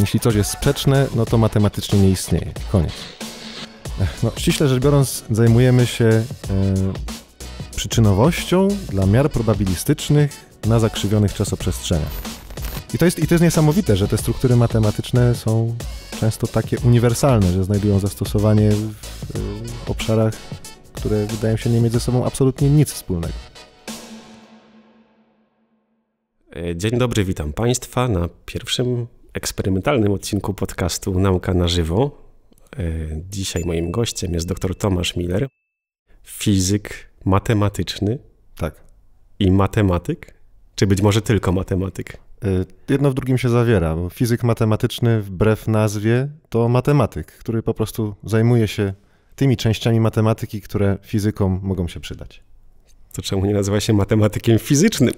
Jeśli coś jest sprzeczne, no to matematycznie nie istnieje. Koniec. No, ściśle rzecz biorąc, zajmujemy się e, przyczynowością dla miar probabilistycznych na zakrzywionych czasoprzestrzeniach. I to, jest, I to jest niesamowite, że te struktury matematyczne są często takie uniwersalne, że znajdują zastosowanie w, w e, obszarach, które wydają się nie mieć ze sobą absolutnie nic wspólnego. E, dzień dobry, witam Państwa na pierwszym eksperymentalnym odcinku podcastu Nauka na żywo. E, dzisiaj moim gościem jest dr Tomasz Miller, fizyk matematyczny. Tak. I matematyk? Czy być może tylko matematyk? E, jedno w drugim się zawiera. Bo fizyk matematyczny, wbrew nazwie, to matematyk, który po prostu zajmuje się tymi częściami matematyki, które fizykom mogą się przydać. To czemu nie nazywa się matematykiem fizycznym?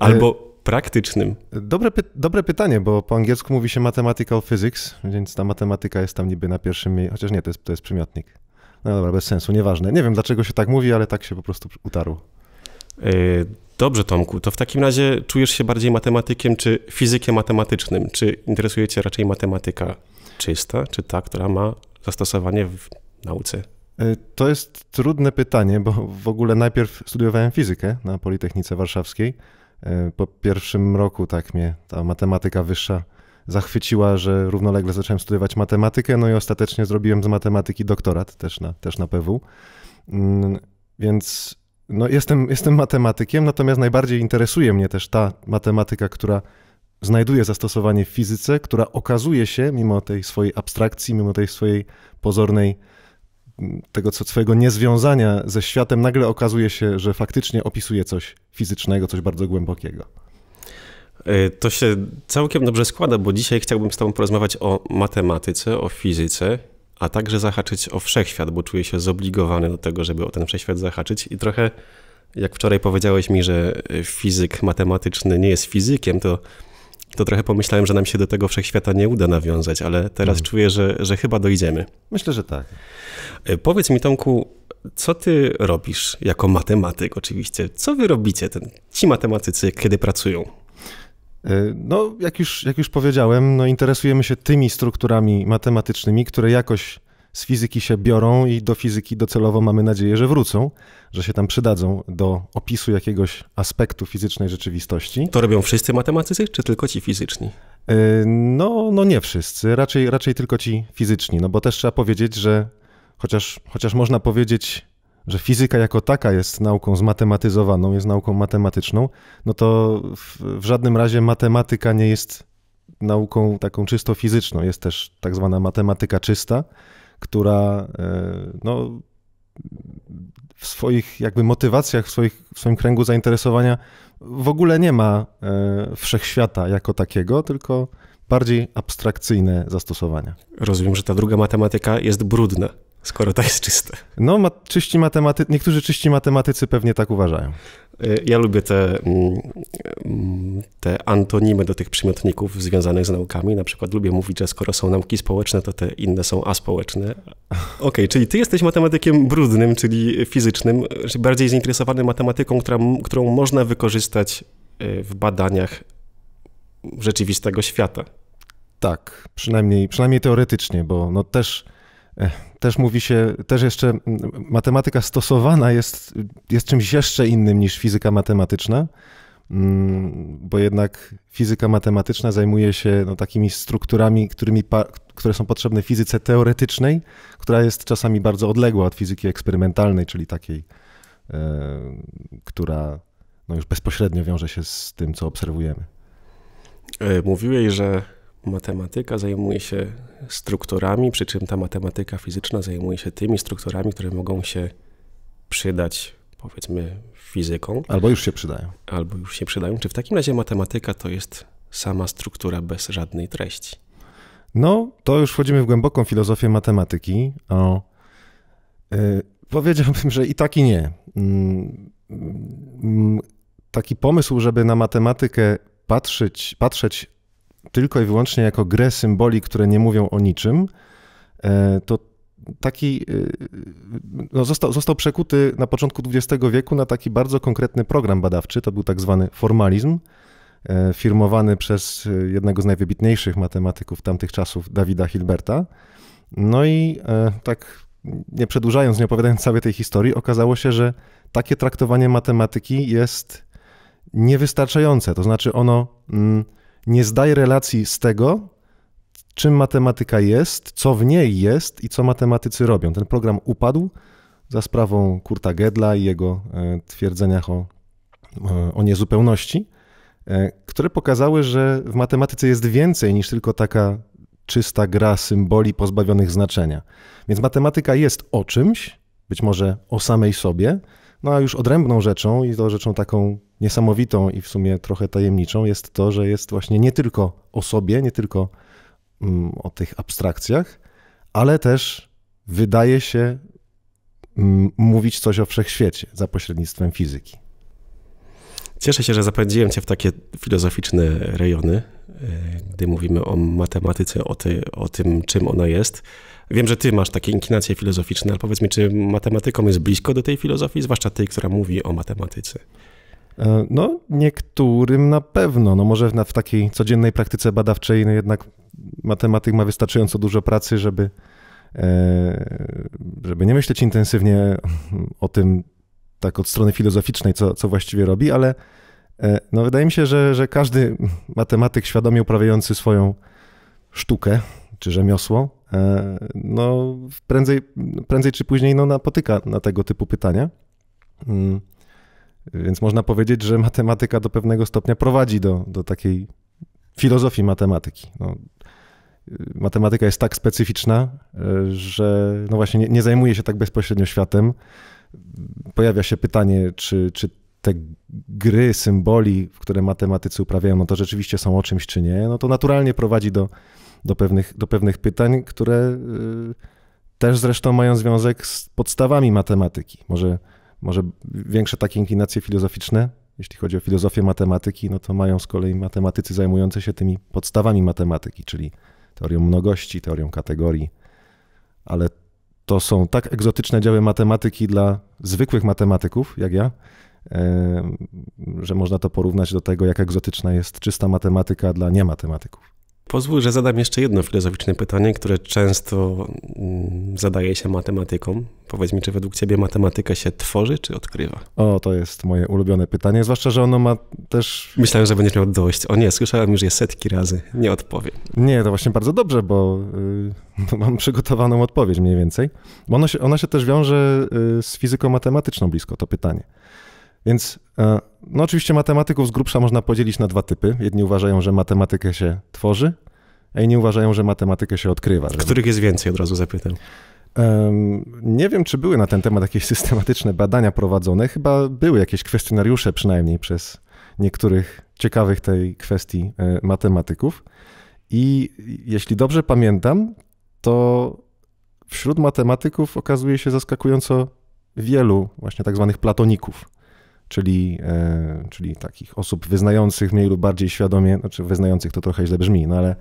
Albo e, praktycznym? Dobre, py dobre pytanie, bo po angielsku mówi się mathematical physics, więc ta matematyka jest tam niby na pierwszym miejscu, chociaż nie, to jest, to jest przymiotnik. No dobra, bez sensu, nieważne. Nie wiem, dlaczego się tak mówi, ale tak się po prostu utarło. Yy, dobrze, Tomku, to w takim razie czujesz się bardziej matematykiem czy fizykiem matematycznym? Czy interesuje cię raczej matematyka czysta, czy ta, która ma zastosowanie w nauce? E, to jest trudne pytanie, bo w ogóle najpierw studiowałem fizykę na Politechnice Warszawskiej, E, po pierwszym roku tak mnie ta matematyka wyższa zachwyciła, że równolegle zacząłem studiować matematykę, no i ostatecznie zrobiłem z matematyki doktorat też na, też na PW. Mm, więc no jestem, jestem matematykiem, natomiast najbardziej interesuje mnie też ta matematyka, która znajduje zastosowanie w fizyce, która okazuje się, mimo tej swojej abstrakcji, mimo tej swojej pozornej tego co swojego niezwiązania ze światem nagle okazuje się, że faktycznie opisuje coś fizycznego, coś bardzo głębokiego. E, to się całkiem dobrze składa, bo dzisiaj chciałbym z Tobą porozmawiać o matematyce, o fizyce, a także zahaczyć o wszechświat, bo czuję się zobligowany do tego, żeby o ten wszechświat zahaczyć i trochę jak wczoraj powiedziałeś mi, że e, fizyk matematyczny nie jest fizykiem, to to trochę pomyślałem, że nam się do tego wszechświata nie uda nawiązać, ale teraz mhm. czuję, że, że chyba dojdziemy. Myślę, że tak. E, powiedz mi, Tomku, co ty robisz jako matematyk oczywiście? Co wy robicie, ten, ci matematycy, kiedy pracują? E, no, jak już, jak już powiedziałem, no interesujemy się tymi strukturami matematycznymi, które jakoś z fizyki się biorą i do fizyki docelowo mamy nadzieję, że wrócą, że się tam przydadzą do opisu jakiegoś aspektu fizycznej rzeczywistości. To robią wszyscy matematycy, czy tylko ci fizyczni? Y, no, no nie wszyscy, raczej, raczej tylko ci fizyczni, no bo też trzeba powiedzieć, że chociaż, chociaż można powiedzieć, że fizyka jako taka jest nauką zmatematyzowaną, jest nauką matematyczną, no to w, w żadnym razie matematyka nie jest nauką taką czysto fizyczną. Jest też tak zwana matematyka czysta, która e, no, w swoich jakby motywacjach, w, swoich, w swoim kręgu zainteresowania w ogóle nie ma e, wszechświata jako takiego, tylko bardziej abstrakcyjne zastosowania. Rozumiem, że ta druga matematyka jest brudna, skoro ta jest czysta. No, ma, czyści matematy... niektórzy czyści matematycy pewnie tak uważają. Y, ja lubię te, mm, mm, te antonimy do tych przymiotników związanych z naukami. Na przykład lubię mówić, że skoro są nauki społeczne, to te inne są aspołeczne. Okej, okay, czyli ty jesteś matematykiem brudnym, czyli fizycznym, bardziej zainteresowany matematyką, która, którą można wykorzystać y, w badaniach rzeczywistego świata. Tak, przynajmniej, przynajmniej teoretycznie, bo no też też mówi się, też jeszcze matematyka stosowana jest, jest czymś jeszcze innym niż fizyka matematyczna, mm, bo jednak fizyka matematyczna zajmuje się no, takimi strukturami, którymi, które są potrzebne fizyce teoretycznej, która jest czasami bardzo odległa od fizyki eksperymentalnej, czyli takiej, e, która no, już bezpośrednio wiąże się z tym, co obserwujemy. E, mówiłeś, że matematyka zajmuje się strukturami, przy czym ta matematyka fizyczna zajmuje się tymi strukturami, które mogą się przydać, powiedzmy, fizyką. Albo już się przydają. Albo już się przydają. Czy w takim razie matematyka to jest sama struktura bez żadnej treści? No, to już wchodzimy w głęboką filozofię matematyki. O, yy, powiedziałbym, że i tak i nie. Yy, yy, taki pomysł, żeby na matematykę patrzeć, patrzeć tylko i wyłącznie jako grę symboli, które nie mówią o niczym, e, to taki e, no został, został przekuty na początku XX wieku na taki bardzo konkretny program badawczy. To był tak zwany formalizm, e, firmowany przez jednego z najwybitniejszych matematyków tamtych czasów, Dawida Hilberta. No i tak nie przedłużając, nie opowiadając całej tej historii, okazało się, że takie traktowanie matematyki jest niewystarczające. To znaczy ono. Mm, nie zdaje relacji z tego, czym matematyka jest, co w niej jest i co matematycy robią. Ten program upadł za sprawą Kurta Gedla i jego e, twierdzeniach o, e, o niezupełności, e, które pokazały, że w matematyce jest więcej niż tylko taka czysta gra symboli pozbawionych znaczenia. Więc matematyka jest o czymś, być może o samej sobie, no a już odrębną rzeczą i to rzeczą taką niesamowitą i w sumie trochę tajemniczą jest to, że jest właśnie nie tylko o sobie, nie tylko mm, o tych abstrakcjach, ale też wydaje się mm, mówić coś o wszechświecie za pośrednictwem fizyki. Cieszę się, że zapędziłem Cię w takie filozoficzne rejony, e, gdy mówimy o matematyce, o, ty, o tym, czym ona jest, Wiem, że ty masz takie inklinacje filozoficzne, ale powiedz mi, czy matematykom jest blisko do tej filozofii, zwłaszcza tej, która mówi o matematyce? E, no, niektórym na pewno. No może w, w takiej codziennej praktyce badawczej no jednak matematyk ma wystarczająco dużo pracy, żeby, e, żeby nie myśleć intensywnie o tym tak od strony filozoficznej, co, co właściwie robi, ale e, no wydaje mi się, że, że każdy matematyk świadomie uprawiający swoją sztukę czy rzemiosło E, no prędzej, prędzej czy później no, napotyka na tego typu pytania. Mm. Więc można powiedzieć, że matematyka do pewnego stopnia prowadzi do, do takiej filozofii matematyki. No, matematyka jest tak specyficzna, e, że no właśnie nie, nie, zajmuje się tak bezpośrednio światem. Pojawia się pytanie, czy, czy te gry, symboli, które matematycy uprawiają, no to rzeczywiście są o czymś, czy nie. No to naturalnie prowadzi do, do pewnych, do pewnych pytań, które y, też zresztą mają związek z podstawami matematyki. Może, może większe takie inklinacje filozoficzne, jeśli chodzi o filozofię matematyki, no to mają z kolei matematycy zajmujący się tymi podstawami matematyki, czyli teorią mnogości, teorią kategorii, ale to są tak egzotyczne działy matematyki dla zwykłych matematyków, jak ja, że można to porównać do tego, jak egzotyczna jest czysta matematyka dla niematematyków. Pozwól, że zadam jeszcze jedno filozoficzne pytanie, które często mm, zadaje się matematykom. Powiedz mi, czy według Ciebie matematyka się tworzy, czy odkrywa? O, to jest moje ulubione pytanie, zwłaszcza, że ono ma też... Myślałem, że będziesz miał dość. O nie, słyszałem już je setki razy. Nie odpowiem. Nie, to właśnie bardzo dobrze, bo yy, mam przygotowaną odpowiedź mniej więcej. Bo ono się, ona się też wiąże y, z fizyką matematyczną blisko, to pytanie. Więc e, no oczywiście matematyków z grubsza można podzielić na dwa typy. Jedni uważają, że matematykę się tworzy, a inni uważają, że matematykę się odkrywa. Żeby... Których jest więcej, od razu zapytam. Nie wiem, czy były na ten temat jakieś systematyczne badania prowadzone. Chyba były jakieś kwestionariusze przynajmniej przez niektórych ciekawych tej kwestii e, matematyków. I jeśli dobrze pamiętam, to wśród matematyków okazuje się zaskakująco wielu właśnie tak zwanych platoników czyli, e, czyli takich osób wyznających mniej lub bardziej świadomie, znaczy wyznających to trochę źle brzmi, no ale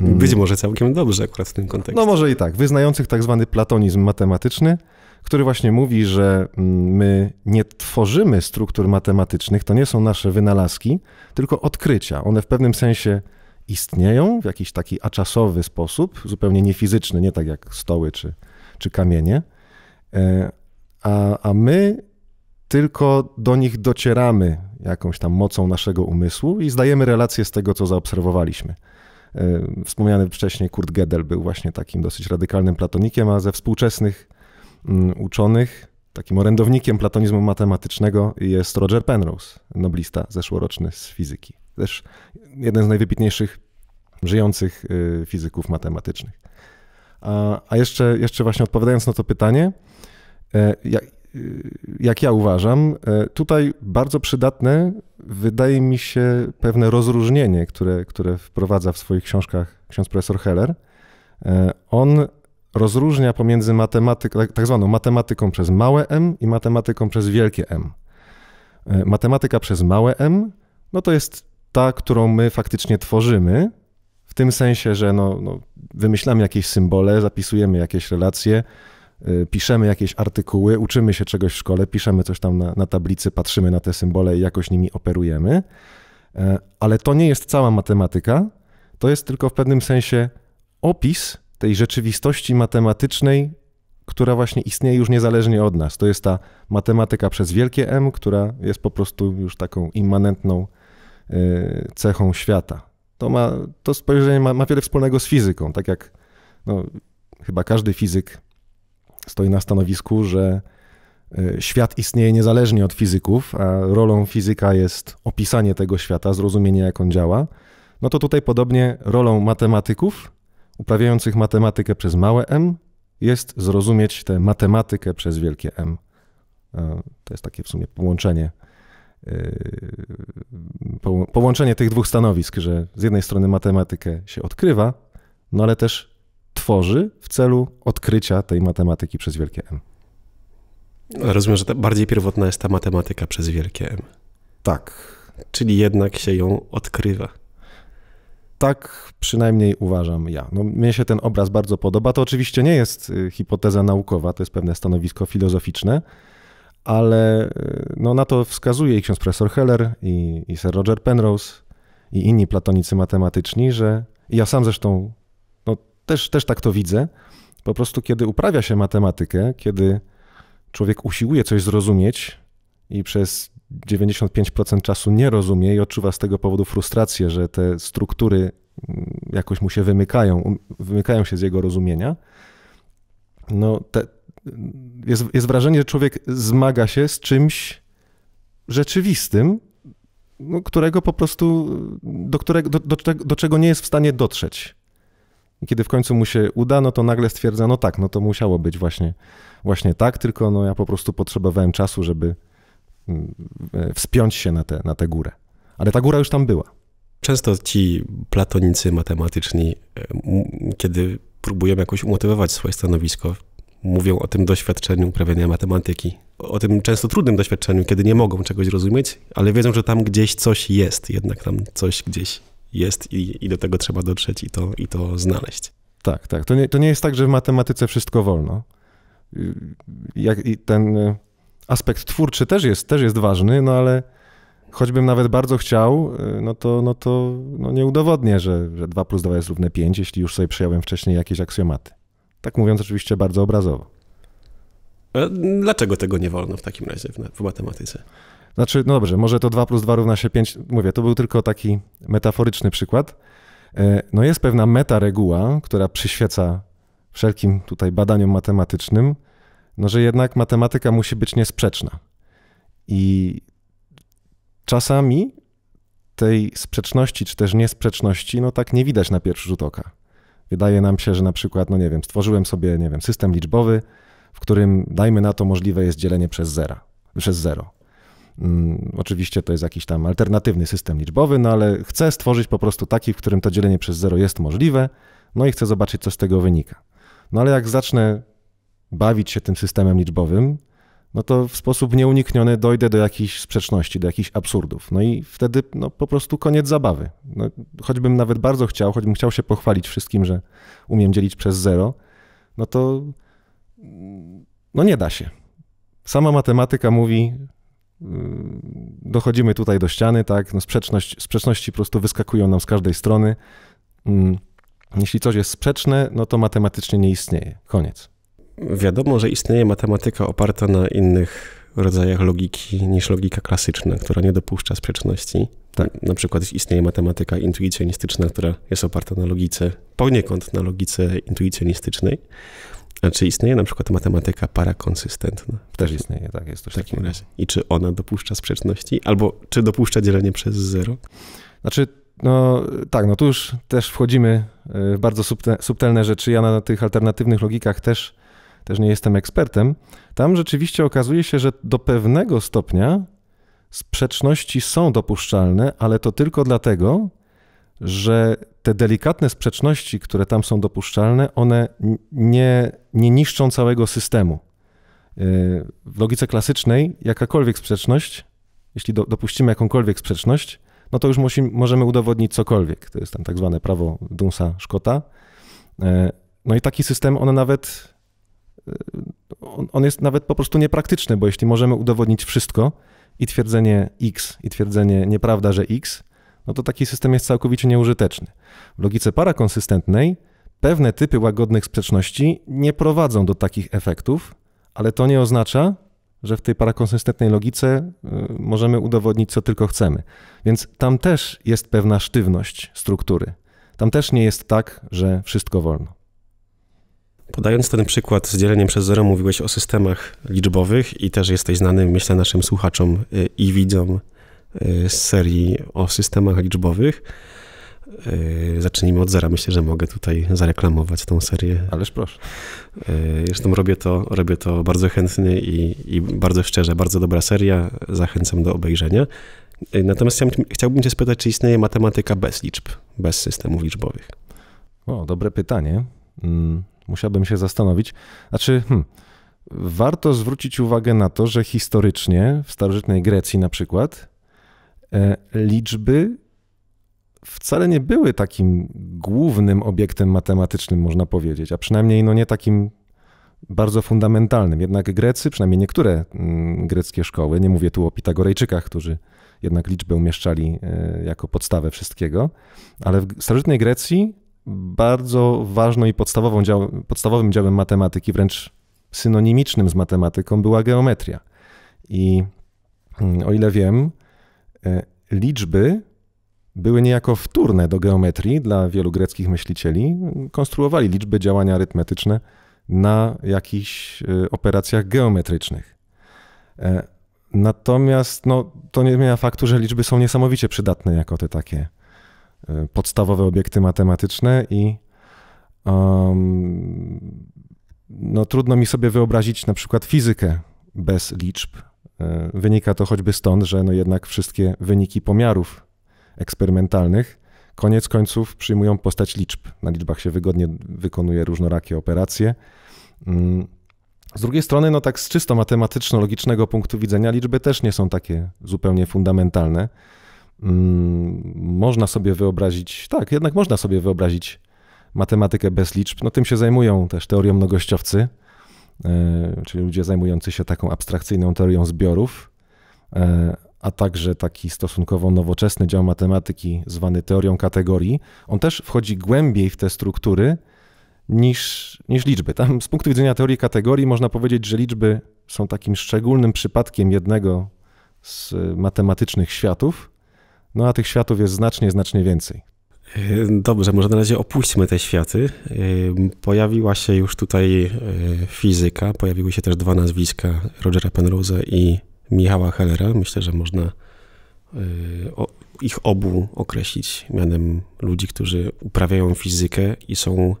mm, być może całkiem dobrze akurat w tym kontekście. No może i tak. Wyznających tak zwany platonizm matematyczny, który właśnie mówi, że mm, my nie tworzymy struktur matematycznych, to nie są nasze wynalazki, tylko odkrycia. One w pewnym sensie istnieją w jakiś taki aczasowy sposób, zupełnie niefizyczny, nie tak jak stoły czy, czy kamienie. E, a, a my tylko do nich docieramy jakąś tam mocą naszego umysłu i zdajemy relację z tego, co zaobserwowaliśmy. E, wspomniany wcześniej Kurt Gödel był właśnie takim dosyć radykalnym platonikiem, a ze współczesnych mm, uczonych takim orędownikiem platonizmu matematycznego jest Roger Penrose, noblista zeszłoroczny z fizyki. Też jeden z najwybitniejszych żyjących y, fizyków matematycznych. A, a jeszcze, jeszcze właśnie odpowiadając na to pytanie, e, Y, jak ja uważam, e, tutaj bardzo przydatne wydaje mi się pewne rozróżnienie, które, które wprowadza w swoich książkach ksiądz profesor Heller. E, on rozróżnia pomiędzy matematyką, tak, tak zwaną matematyką przez małe m i matematyką przez wielkie M. E, matematyka przez małe m, no to jest ta, którą my faktycznie tworzymy, w tym sensie, że no, no wymyślamy jakieś symbole, zapisujemy jakieś relacje, Y, piszemy jakieś artykuły, uczymy się czegoś w szkole, piszemy coś tam na, na tablicy, patrzymy na te symbole i jakoś nimi operujemy. E, ale to nie jest cała matematyka, to jest tylko w pewnym sensie opis tej rzeczywistości matematycznej, która właśnie istnieje już niezależnie od nas. To jest ta matematyka przez wielkie M, która jest po prostu już taką immanentną y, cechą świata. To, ma, to spojrzenie ma, ma wiele wspólnego z fizyką, tak jak no, chyba każdy fizyk stoi na stanowisku, że e, świat istnieje niezależnie od fizyków, a rolą fizyka jest opisanie tego świata, zrozumienie jak on działa, no to tutaj podobnie rolą matematyków uprawiających matematykę przez małe m jest zrozumieć tę matematykę przez wielkie M. E, to jest takie w sumie połączenie. E, połączenie tych dwóch stanowisk, że z jednej strony matematykę się odkrywa, no ale też tworzy w celu odkrycia tej matematyki przez wielkie M. Rozumiem, że bardziej pierwotna jest ta matematyka przez wielkie M. Tak. Czyli jednak się ją odkrywa. Tak przynajmniej uważam ja. No, mnie się ten obraz bardzo podoba. To oczywiście nie jest y, hipoteza naukowa, to jest pewne stanowisko filozoficzne, ale y, no, na to wskazuje i ksiądz profesor Heller, i, i sir Roger Penrose, i inni platonicy matematyczni, że ja sam zresztą też, też tak to widzę. Po prostu, kiedy uprawia się matematykę, kiedy człowiek usiłuje coś zrozumieć i przez 95% czasu nie rozumie i odczuwa z tego powodu frustrację, że te struktury mm, jakoś mu się wymykają, um, wymykają się z jego rozumienia, no te, jest, jest wrażenie, że człowiek zmaga się z czymś rzeczywistym, no, którego po prostu, do, którego, do, do, do czego nie jest w stanie dotrzeć. I kiedy w końcu mu się uda, no to nagle stwierdza, no tak, no to musiało być właśnie, właśnie tak, tylko no ja po prostu potrzebowałem czasu, żeby mm, e, wspiąć się na, te, na tę górę. Ale ta góra już tam była. Często ci platonicy matematyczni, e, kiedy próbują jakoś umotywować swoje stanowisko, mówią o tym doświadczeniu uprawiania matematyki. O tym często trudnym doświadczeniu, kiedy nie mogą czegoś rozumieć, ale wiedzą, że tam gdzieś coś jest, jednak tam coś gdzieś jest i, i do tego trzeba dotrzeć i to, i to znaleźć. Tak, tak. To nie, to nie jest tak, że w matematyce wszystko wolno. Jak, i ten e, aspekt twórczy też jest, też jest ważny, no ale choćbym nawet bardzo chciał, e, no to, no to no nie udowodnię, że, że 2 plus 2 jest równe 5, jeśli już sobie przyjąłem wcześniej jakieś aksjomaty. Tak mówiąc oczywiście bardzo obrazowo. E, dlaczego tego nie wolno w takim razie w, w matematyce? Znaczy, no dobrze, może to 2 plus 2 równa się 5. Mówię, to był tylko taki metaforyczny przykład. E, no jest pewna meta reguła która przyświeca wszelkim tutaj badaniom matematycznym, no że jednak matematyka musi być niesprzeczna. I czasami tej sprzeczności, czy też niesprzeczności, no tak nie widać na pierwszy rzut oka. Wydaje nam się, że na przykład, no nie wiem, stworzyłem sobie, nie wiem, system liczbowy, w którym, dajmy na to, możliwe jest dzielenie przez zera, przez zero. Mm, oczywiście to jest jakiś tam alternatywny system liczbowy, no ale chcę stworzyć po prostu taki, w którym to dzielenie przez zero jest możliwe, no i chcę zobaczyć, co z tego wynika. No ale jak zacznę bawić się tym systemem liczbowym, no to w sposób nieunikniony dojdę do jakichś sprzeczności, do jakichś absurdów. No i wtedy no, po prostu koniec zabawy. No, choćbym nawet bardzo chciał, choćbym chciał się pochwalić wszystkim, że umiem dzielić przez zero, no to no nie da się. Sama matematyka mówi, Mm, dochodzimy tutaj do ściany, tak, no sprzeczność, sprzeczności po prostu wyskakują nam z każdej strony. Mm, jeśli coś jest sprzeczne, no to matematycznie nie istnieje. Koniec. Wiadomo, że istnieje matematyka oparta na innych rodzajach logiki niż logika klasyczna, która nie dopuszcza sprzeczności. Tak. Na przykład istnieje matematyka intuicjonistyczna, która jest oparta na logice, poniekąd na logice intuicjonistycznej czy znaczy, istnieje na przykład matematyka parakonsystentna? Też istnieje, tak, jest coś w takim takiego. razie. I czy ona dopuszcza sprzeczności, albo czy dopuszcza dzielenie przez zero? Znaczy, no tak, no tu już też wchodzimy y, w bardzo subtelne rzeczy. Ja na tych alternatywnych logikach też, też nie jestem ekspertem. Tam rzeczywiście okazuje się, że do pewnego stopnia sprzeczności są dopuszczalne, ale to tylko dlatego, że te delikatne sprzeczności, które tam są dopuszczalne, one nie, nie niszczą całego systemu. Y, w logice klasycznej jakakolwiek sprzeczność, jeśli do, dopuścimy jakąkolwiek sprzeczność, no to już możemy udowodnić cokolwiek. To jest tam tak zwane prawo Dunsa-Szkota. Y, no i taki system, on nawet, y, on, on jest nawet po prostu niepraktyczny, bo jeśli możemy udowodnić wszystko i twierdzenie X, i twierdzenie nieprawda, że X, no to taki system jest całkowicie nieużyteczny. W logice parakonsystentnej pewne typy łagodnych sprzeczności nie prowadzą do takich efektów, ale to nie oznacza, że w tej parakonsystentnej logice y, możemy udowodnić, co tylko chcemy. Więc tam też jest pewna sztywność struktury. Tam też nie jest tak, że wszystko wolno. Podając ten przykład z dzieleniem przez zero, mówiłeś o systemach liczbowych i też jesteś znany, myślę, naszym słuchaczom y, i widzom Y, z serii o systemach liczbowych. Y, zacznijmy od zera. Myślę, że mogę tutaj zareklamować tą serię. Ależ proszę. Y, zresztą robię to, robię to bardzo chętnie i, i bardzo szczerze. Bardzo dobra seria. Zachęcam do obejrzenia. Natomiast chciałbym, chciałbym Cię spytać, czy istnieje matematyka bez liczb, bez systemów liczbowych? O, dobre pytanie. Mm, musiałbym się zastanowić. Znaczy, hmm, warto zwrócić uwagę na to, że historycznie w starożytnej Grecji na przykład E, liczby wcale nie były takim głównym obiektem matematycznym, można powiedzieć, a przynajmniej no nie takim bardzo fundamentalnym. Jednak Grecy, przynajmniej niektóre mm, greckie szkoły, nie mówię tu o Pitagorejczykach, którzy jednak liczbę umieszczali e, jako podstawę wszystkiego, ale w starożytnej Grecji bardzo ważną i podstawową dział, podstawowym działem matematyki, wręcz synonimicznym z matematyką, była geometria. I mm, o ile wiem, E, liczby były niejako wtórne do geometrii dla wielu greckich myślicieli. Konstruowali liczby, działania arytmetyczne na jakichś e, operacjach geometrycznych. E, natomiast no, to nie zmienia faktu, że liczby są niesamowicie przydatne jako te takie podstawowe obiekty matematyczne i um, no, trudno mi sobie wyobrazić na przykład fizykę bez liczb, E, wynika to choćby stąd, że no jednak wszystkie wyniki pomiarów eksperymentalnych koniec końców przyjmują postać liczb. Na liczbach się wygodnie wykonuje różnorakie operacje. Mm, z drugiej strony, no tak z czysto matematyczno-logicznego punktu widzenia, liczby też nie są takie zupełnie fundamentalne. Mm, można sobie wyobrazić, tak, jednak można sobie wyobrazić matematykę bez liczb. No tym się zajmują też teorią mnogościowcy. E, czyli ludzie zajmujący się taką abstrakcyjną teorią zbiorów, e, a także taki stosunkowo nowoczesny dział matematyki zwany teorią kategorii, on też wchodzi głębiej w te struktury niż, niż liczby. Tam z punktu widzenia teorii kategorii można powiedzieć, że liczby są takim szczególnym przypadkiem jednego z matematycznych światów, no a tych światów jest znacznie, znacznie więcej. Yy, dobrze, może na razie opuśćmy te światy. Yy, pojawiła się już tutaj yy, fizyka, pojawiły się też dwa nazwiska Rogera Penrose'a i Michała Hellera. Myślę, że można ich obu określić mianem ludzi, którzy uprawiają fizykę i są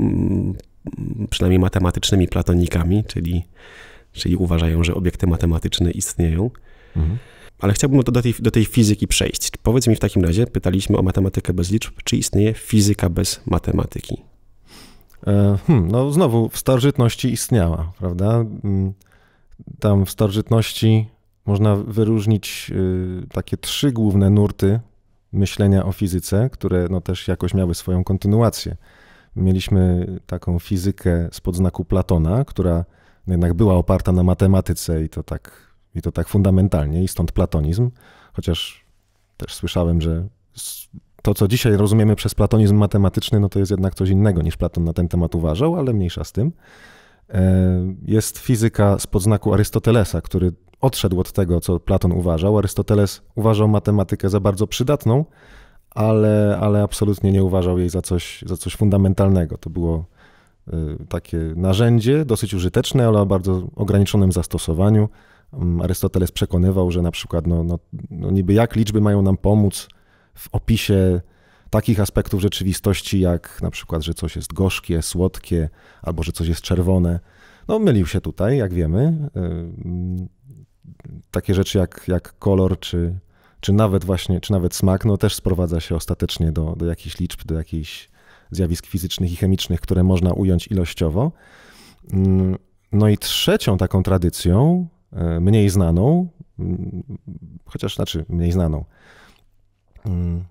mm, przynajmniej matematycznymi platonikami, czyli, czyli uważają, że obiekty matematyczne istnieją. Mhm. Ale chciałbym do tej, do tej fizyki przejść. Powiedz mi w takim razie, pytaliśmy o matematykę bez liczb, czy istnieje fizyka bez matematyki? E, hmm, no znowu, w starożytności istniała, prawda? Mm, tam w starożytności można wyróżnić y, takie trzy główne nurty myślenia o fizyce, które no też jakoś miały swoją kontynuację. Mieliśmy taką fizykę spod znaku Platona, która no jednak była oparta na matematyce i to tak i to tak fundamentalnie i stąd platonizm, chociaż też słyszałem, że to, co dzisiaj rozumiemy przez platonizm matematyczny, no to jest jednak coś innego niż Platon na ten temat uważał, ale mniejsza z tym. E, jest fizyka z podznaku Arystotelesa, który odszedł od tego, co Platon uważał. Arystoteles uważał matematykę za bardzo przydatną, ale, ale absolutnie nie uważał jej za coś, za coś fundamentalnego. To było e, takie narzędzie, dosyć użyteczne, ale o bardzo ograniczonym zastosowaniu. Mm, Arystoteles przekonywał, że na przykład no, no, no niby jak liczby mają nam pomóc w opisie takich aspektów rzeczywistości, jak na przykład, że coś jest gorzkie, słodkie, albo że coś jest czerwone. No, mylił się tutaj, jak wiemy. Takie rzeczy jak, jak kolor, czy, czy nawet właśnie, czy nawet smak, no też sprowadza się ostatecznie do, do jakichś liczb, do jakichś zjawisk fizycznych i chemicznych, które można ująć ilościowo. No i trzecią taką tradycją E, mniej znaną, mm, chociaż znaczy mniej znaną. Mm,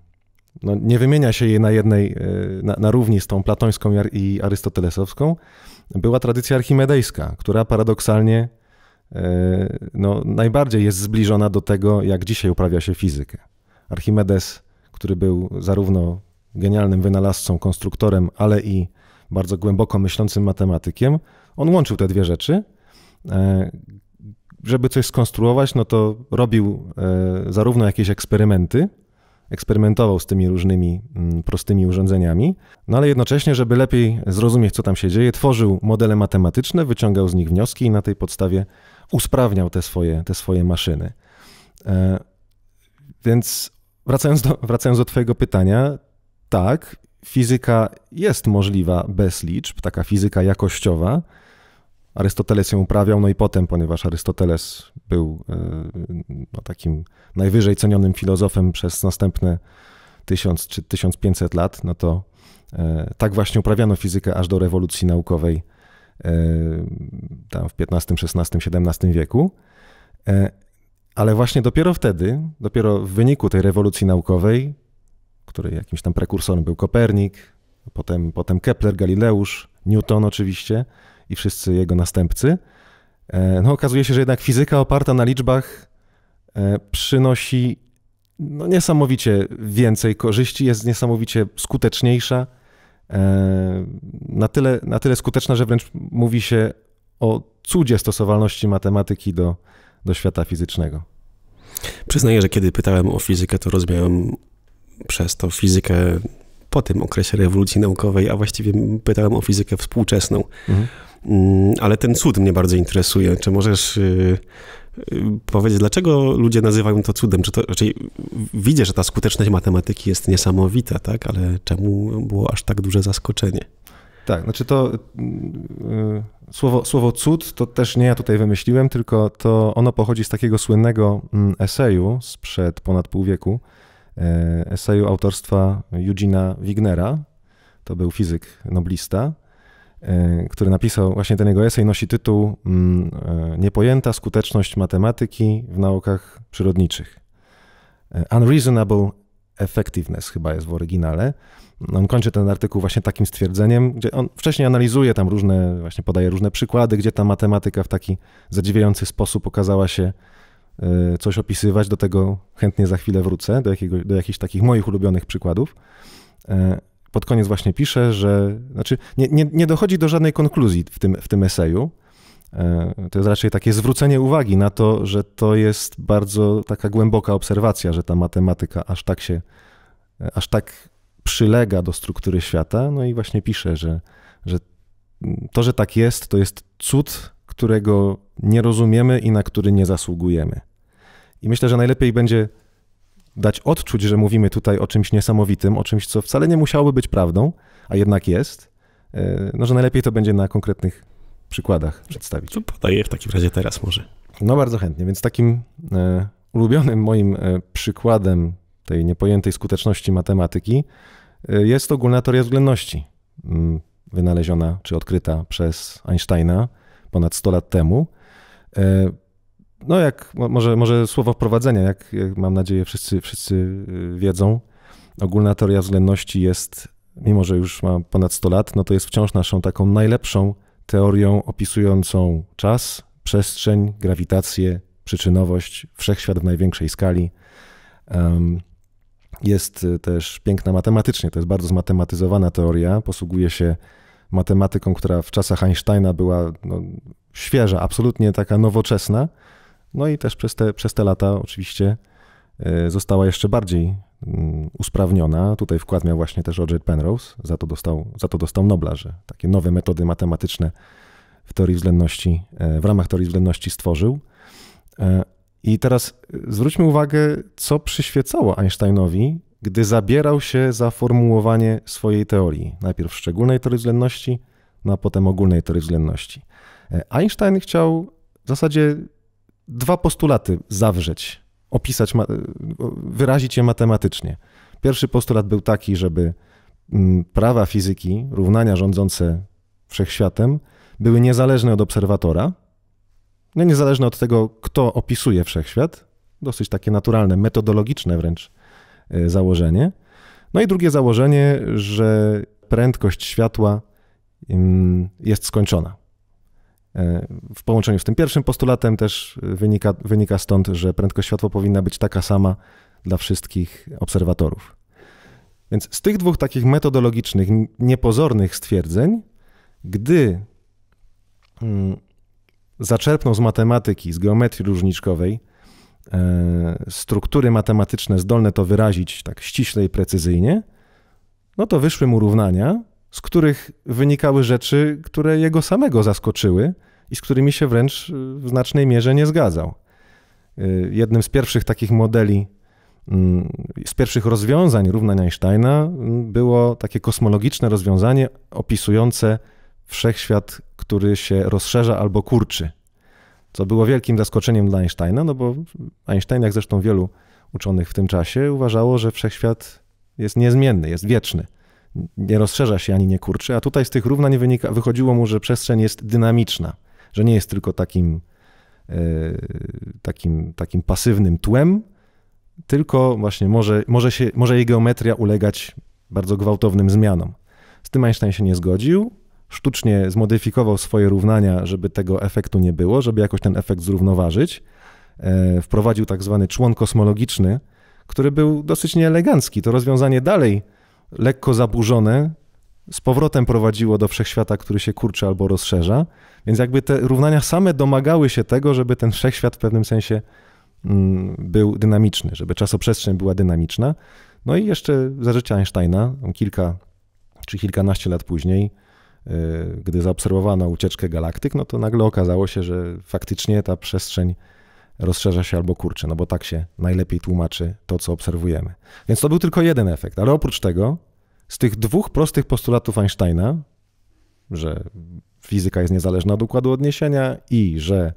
no, nie wymienia się jej na jednej, e, na, na równi z tą platońską i arystotelesowską, była tradycja archimedejska, która paradoksalnie e, no, najbardziej jest zbliżona do tego, jak dzisiaj uprawia się fizykę. Archimedes, który był zarówno genialnym wynalazcą, konstruktorem, ale i bardzo głęboko myślącym matematykiem, on łączył te dwie rzeczy żeby coś skonstruować, no to robił e, zarówno jakieś eksperymenty, eksperymentował z tymi różnymi mm, prostymi urządzeniami, no ale jednocześnie, żeby lepiej zrozumieć, co tam się dzieje, tworzył modele matematyczne, wyciągał z nich wnioski i na tej podstawie usprawniał te swoje, te swoje maszyny. E, więc wracając do, wracając do Twojego pytania, tak, fizyka jest możliwa bez liczb, taka fizyka jakościowa. Arystoteles ją uprawiał, no i potem, ponieważ Arystoteles był e, no, takim najwyżej cenionym filozofem przez następne 1000 czy 1500 lat, no to e, tak właśnie uprawiano fizykę aż do rewolucji naukowej e, tam w XV, XVI, XVII wieku. Ale właśnie dopiero wtedy, dopiero w wyniku tej rewolucji naukowej, której jakimś tam prekursorem był Kopernik, potem, potem Kepler, Galileusz, Newton oczywiście, i wszyscy jego następcy. E, no, okazuje się, że jednak fizyka oparta na liczbach e, przynosi no, niesamowicie więcej korzyści, jest niesamowicie skuteczniejsza. E, na tyle, na tyle skuteczna, że wręcz mówi się o cudzie stosowalności matematyki do, do świata fizycznego. Przyznaję, że kiedy pytałem o fizykę, to rozumiałem przez to fizykę po tym okresie rewolucji naukowej, a właściwie pytałem o fizykę współczesną. Mhm. Mm, ale ten cud mnie bardzo interesuje. Czy możesz y, y, powiedzieć, dlaczego ludzie nazywają to cudem? Czy to, raczej widzę, że ta skuteczność matematyki jest niesamowita, tak? Ale czemu było aż tak duże zaskoczenie? Tak, znaczy to y, słowo, słowo cud to też nie ja tutaj wymyśliłem, tylko to ono pochodzi z takiego słynnego mm, eseju sprzed ponad pół wieku, eseju autorstwa Eugena Wignera. To był fizyk noblista, E, który napisał właśnie ten jego esej, nosi tytuł mm, e, Niepojęta skuteczność matematyki w naukach przyrodniczych. E, Unreasonable Effectiveness chyba jest w oryginale. On kończy ten artykuł właśnie takim stwierdzeniem, gdzie on wcześniej analizuje tam różne, właśnie podaje różne przykłady, gdzie ta matematyka w taki zadziwiający sposób okazała się coś opisywać. Do tego chętnie za chwilę wrócę, do, jakiego, do jakichś takich moich ulubionych przykładów pod koniec właśnie pisze, że znaczy nie, nie, nie dochodzi do żadnej konkluzji w tym, w tym eseju. E, to jest raczej takie zwrócenie uwagi na to, że to jest bardzo taka głęboka obserwacja, że ta matematyka aż tak się, e, aż tak przylega do struktury świata. No i właśnie pisze, że, że to, że tak jest, to jest cud, którego nie rozumiemy i na który nie zasługujemy. I myślę, że najlepiej będzie dać odczuć, że mówimy tutaj o czymś niesamowitym, o czymś, co wcale nie musiałoby być prawdą, a jednak jest, e, no że najlepiej to będzie na konkretnych przykładach przedstawić. Co podaję w takim razie teraz może? No bardzo chętnie, więc takim e, ulubionym moim e, przykładem tej niepojętej skuteczności matematyki jest ogólna teoria względności, mm, wynaleziona czy odkryta przez Einsteina ponad 100 lat temu no jak, może, może słowo wprowadzenia, jak, jak mam nadzieję wszyscy, wszyscy y, wiedzą, ogólna teoria względności jest, mimo że już ma ponad 100 lat, no to jest wciąż naszą taką najlepszą teorią opisującą czas, przestrzeń, grawitację, przyczynowość, wszechświat w największej skali. Um, jest y, też piękna matematycznie, to jest bardzo zmatematyzowana teoria, posługuje się matematyką, która w czasach Einsteina była no, świeża, absolutnie taka nowoczesna, no i też przez te, przez te lata oczywiście e, została jeszcze bardziej mm, usprawniona. Tutaj wkład miał właśnie też Roger Penrose, za to dostał, za to dostał Nobla, że takie nowe metody matematyczne w teorii względności, e, w ramach teorii względności stworzył. E, I teraz zwróćmy uwagę, co przyświecało Einsteinowi, gdy zabierał się za formułowanie swojej teorii. Najpierw szczególnej teorii względności, no a potem ogólnej teorii względności. Einstein chciał w zasadzie dwa postulaty zawrzeć, opisać, wyrazić je matematycznie. Pierwszy postulat był taki, żeby mm, prawa fizyki, równania rządzące wszechświatem, były niezależne od obserwatora, no, niezależne od tego, kto opisuje wszechświat. Dosyć takie naturalne, metodologiczne wręcz e, założenie. No i drugie założenie, że prędkość światła mm, jest skończona. E, w połączeniu z tym pierwszym postulatem też wynika, wynika stąd, że prędkość światła powinna być taka sama dla wszystkich obserwatorów. Więc z tych dwóch takich metodologicznych, niepozornych stwierdzeń, gdy mm, zaczerpnął z matematyki, z geometrii różniczkowej, e, struktury matematyczne zdolne to wyrazić tak ściśle i precyzyjnie, no to wyszły mu równania, z których wynikały rzeczy, które jego samego zaskoczyły i z którymi się wręcz y, w znacznej mierze nie zgadzał. Y, jednym z pierwszych takich modeli, mm, z pierwszych rozwiązań równań Einsteina mm, było takie kosmologiczne rozwiązanie opisujące wszechświat, który się rozszerza albo kurczy. Co było wielkim zaskoczeniem dla Einsteina, no bo Einstein, jak zresztą wielu uczonych w tym czasie, uważało, że wszechświat jest niezmienny, jest wieczny nie rozszerza się ani nie kurczy, a tutaj z tych równań wynika, wychodziło mu, że przestrzeń jest dynamiczna, że nie jest tylko takim, e, takim, takim pasywnym tłem, tylko właśnie może, może, się, może jej geometria ulegać bardzo gwałtownym zmianom. Z tym Einstein się nie zgodził, sztucznie zmodyfikował swoje równania, żeby tego efektu nie było, żeby jakoś ten efekt zrównoważyć. E, wprowadził tak zwany człon kosmologiczny, który był dosyć nieelegancki. To rozwiązanie dalej lekko zaburzone, z powrotem prowadziło do wszechświata, który się kurczy albo rozszerza. Więc jakby te równania same domagały się tego, żeby ten wszechświat w pewnym sensie mm, był dynamiczny, żeby czasoprzestrzeń była dynamiczna. No i jeszcze za życia Einsteina, kilka czy kilkanaście lat później, y, gdy zaobserwowano ucieczkę galaktyk, no to nagle okazało się, że faktycznie ta przestrzeń rozszerza się albo kurczy, no bo tak się najlepiej tłumaczy to, co obserwujemy. Więc to był tylko jeden efekt, ale oprócz tego, z tych dwóch prostych postulatów Einsteina, że fizyka jest niezależna od układu odniesienia i że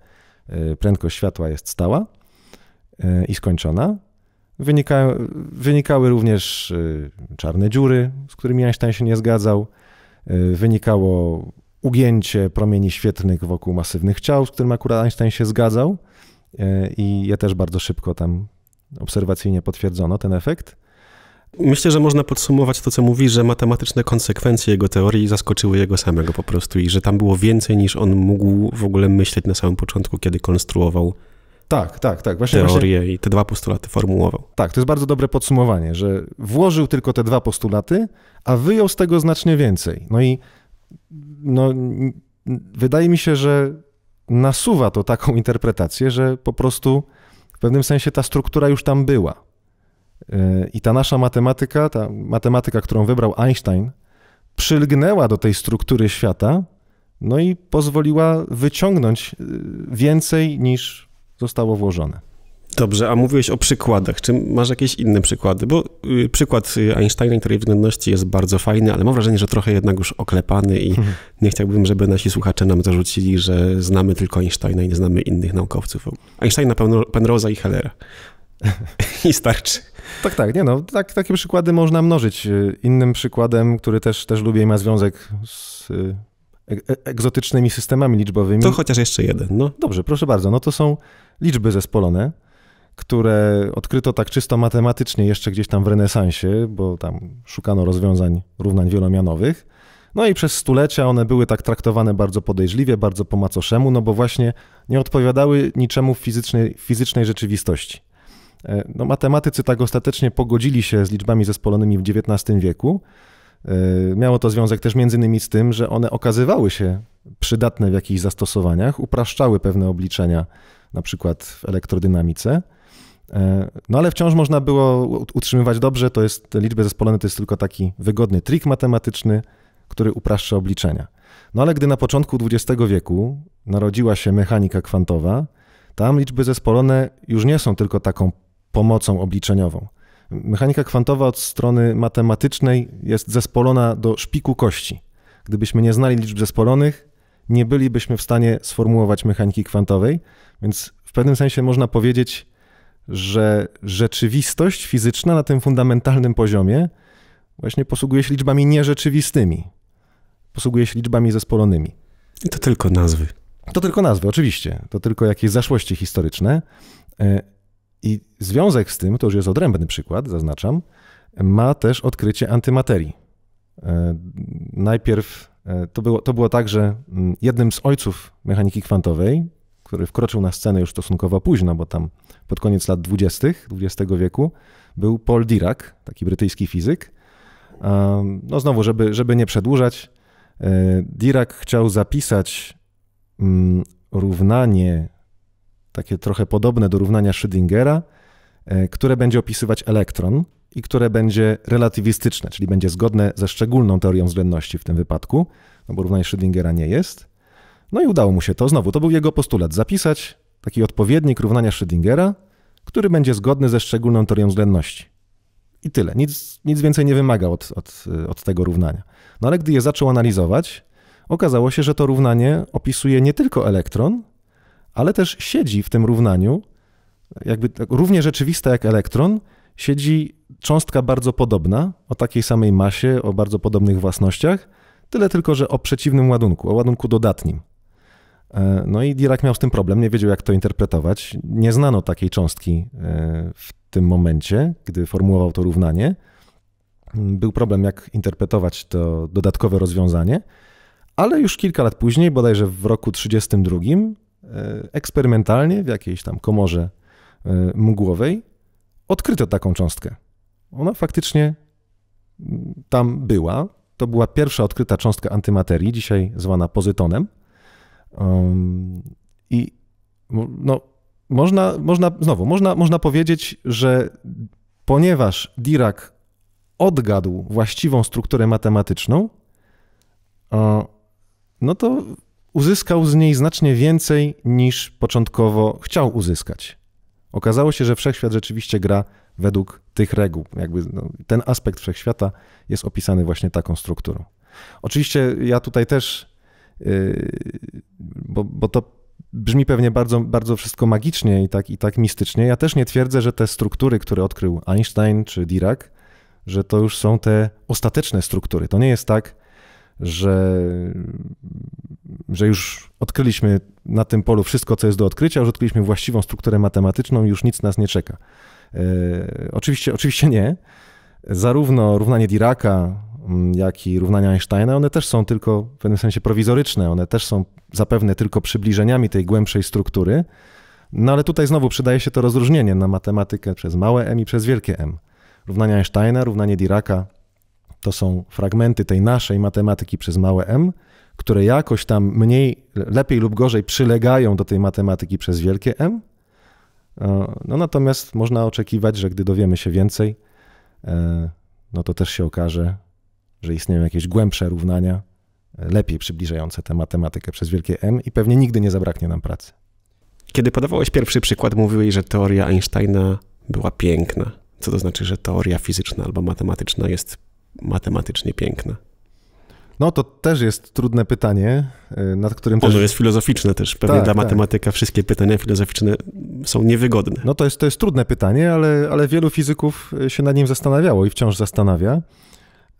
y, prędkość światła jest stała y, i skończona, wynika, wynikały również y, czarne dziury, z którymi Einstein się nie zgadzał, wynikało ugięcie promieni świetlnych wokół masywnych ciał, z którym akurat Einstein się zgadzał, E, i ja też bardzo szybko tam obserwacyjnie potwierdzono ten efekt. Myślę, że można podsumować to, co mówi, że matematyczne konsekwencje jego teorii zaskoczyły jego samego po prostu i że tam było więcej niż on mógł w ogóle myśleć na samym początku, kiedy konstruował tak, tak, tak. Właśnie, teorię właśnie... i te dwa postulaty formułował. Tak, to jest bardzo dobre podsumowanie, że włożył tylko te dwa postulaty, a wyjął z tego znacznie więcej. No i no, wydaje mi się, że nasuwa to taką interpretację, że po prostu w pewnym sensie ta struktura już tam była. E, I ta nasza matematyka, ta matematyka, którą wybrał Einstein, przylgnęła do tej struktury świata, no i pozwoliła wyciągnąć e, więcej niż zostało włożone. Dobrze, a mówiłeś o przykładach. Czy masz jakieś inne przykłady? Bo y, przykład y, Einsteina i teorii względności jest bardzo fajny, ale mam wrażenie, że trochę jednak już oklepany i hmm. nie chciałbym, żeby nasi słuchacze nam zarzucili, że znamy tylko Einsteina i nie znamy innych naukowców. Einsteina, Penrosa i Hellera. I starczy. Tak, tak, nie no, tak, takie przykłady można mnożyć. Y, innym przykładem, który też, też lubię i ma związek z e-, e-, egzotycznymi systemami liczbowymi. To chociaż jeszcze jeden, no. Dobrze, proszę bardzo, no to są liczby zespolone które odkryto tak czysto matematycznie jeszcze gdzieś tam w renesansie, bo tam szukano rozwiązań równań wielomianowych. No i przez stulecia one były tak traktowane bardzo podejrzliwie, bardzo po macoszemu, no bo właśnie nie odpowiadały niczemu w fizycznej, fizycznej rzeczywistości. E, no, matematycy tak ostatecznie pogodzili się z liczbami zespolonymi w XIX wieku. E, miało to związek też między innymi z tym, że one okazywały się przydatne w jakichś zastosowaniach, upraszczały pewne obliczenia, na przykład w elektrodynamice. E, no ale wciąż można było utrzymywać dobrze, to jest liczby zespolone, to jest tylko taki wygodny trik matematyczny, który upraszcza obliczenia. No ale gdy na początku XX wieku narodziła się mechanika kwantowa, tam liczby zespolone już nie są tylko taką pomocą obliczeniową. Mechanika kwantowa od strony matematycznej jest zespolona do szpiku kości. Gdybyśmy nie znali liczb zespolonych, nie bylibyśmy w stanie sformułować mechaniki kwantowej, więc w pewnym sensie można powiedzieć, że rzeczywistość fizyczna na tym fundamentalnym poziomie właśnie posługuje się liczbami nierzeczywistymi, posługuje się liczbami zespolonymi. I to tylko nazwy. To tylko nazwy, oczywiście. To tylko jakieś zaszłości historyczne. E, I związek z tym, to już jest odrębny przykład, zaznaczam, ma też odkrycie antymaterii. E, najpierw e, to było, to było tak, że mm, jednym z ojców mechaniki kwantowej, który wkroczył na scenę już stosunkowo późno, bo tam pod koniec lat 20. XX wieku, był Paul Dirac, taki brytyjski fizyk. No znowu, żeby, żeby nie przedłużać, e, Dirac chciał zapisać mm, równanie, takie trochę podobne do równania Schrödingera, e, które będzie opisywać elektron i które będzie relatywistyczne, czyli będzie zgodne ze szczególną teorią względności w tym wypadku, no bo równanie Schrödingera nie jest. No i udało mu się to, znowu, to był jego postulat, zapisać taki odpowiednik równania Schrödingera, który będzie zgodny ze szczególną teorią względności. I tyle, nic, nic więcej nie wymaga od, od, y, od tego równania. No ale gdy je zaczął analizować, okazało się, że to równanie opisuje nie tylko elektron, ale też siedzi w tym równaniu, jakby tak, równie rzeczywista jak elektron, siedzi cząstka bardzo podobna, o takiej samej masie, o bardzo podobnych własnościach, tyle tylko, że o przeciwnym ładunku, o ładunku dodatnim. E, no i Dirac miał z tym problem, nie wiedział jak to interpretować. Nie znano takiej cząstki e, w tym momencie, gdy formułował to równanie. Był problem, jak interpretować to dodatkowe rozwiązanie, ale już kilka lat później, bodajże w roku 1932, e, eksperymentalnie w jakiejś tam komorze mgłowej odkryto taką cząstkę. Ona faktycznie tam była. To była pierwsza odkryta cząstka antymaterii, dzisiaj zwana pozytonem. Um, I no, można, można, znowu, można, można powiedzieć, że ponieważ Dirac odgadł właściwą strukturę matematyczną, e, no to uzyskał z niej znacznie więcej niż początkowo chciał uzyskać. Okazało się, że wszechświat rzeczywiście gra według tych reguł. Jakby no, ten aspekt wszechświata jest opisany właśnie taką strukturą. Oczywiście ja tutaj też y, bo, bo to brzmi pewnie bardzo, bardzo wszystko magicznie i tak, i tak mistycznie. Ja też nie twierdzę, że te struktury, które odkrył Einstein czy Dirac, że to już są te ostateczne struktury. To nie jest tak, że, że już odkryliśmy na tym polu wszystko, co jest do odkrycia, już odkryliśmy właściwą strukturę matematyczną i już nic nas nie czeka. Yy, oczywiście, oczywiście nie. Zarówno równanie Diraca, Mm, jak i równania Einsteina, one też są tylko w pewnym sensie prowizoryczne, one też są zapewne tylko przybliżeniami tej głębszej struktury. No ale tutaj znowu przydaje się to rozróżnienie na matematykę przez małe m i przez wielkie m. Równania Einsteina, równanie Diraca to są fragmenty tej naszej matematyki przez małe m, które jakoś tam mniej, lepiej lub gorzej przylegają do tej matematyki przez wielkie m. E, no natomiast można oczekiwać, że gdy dowiemy się więcej, e, no to też się okaże, że istnieją jakieś głębsze równania, e, lepiej przybliżające tę matematykę przez wielkie M i pewnie nigdy nie zabraknie nam pracy. Kiedy podawałeś pierwszy przykład, mówiłeś, że teoria Einsteina była piękna. Co to znaczy, że teoria fizyczna albo matematyczna jest matematycznie piękna? No to też jest trudne pytanie, e, nad którym... Ono też... jest filozoficzne też, pewnie tak, dla tak. matematyka tak. wszystkie pytania filozoficzne są niewygodne. No to jest, to jest trudne pytanie, ale, ale wielu fizyków się nad nim zastanawiało i wciąż zastanawia.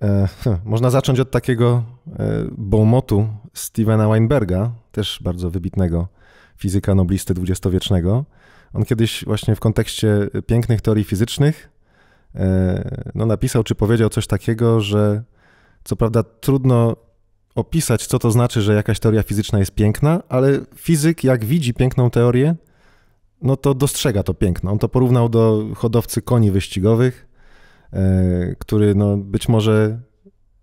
E, hm, można zacząć od takiego e, bomotu Stevena Weinberga, też bardzo wybitnego fizyka noblisty dwudziestowiecznego. On kiedyś właśnie w kontekście pięknych teorii fizycznych e, no, napisał czy powiedział coś takiego, że co prawda trudno opisać, co to znaczy, że jakaś teoria fizyczna jest piękna, ale fizyk, jak widzi piękną teorię, no to dostrzega to piękno. On to porównał do hodowcy koni wyścigowych, E, który no, być może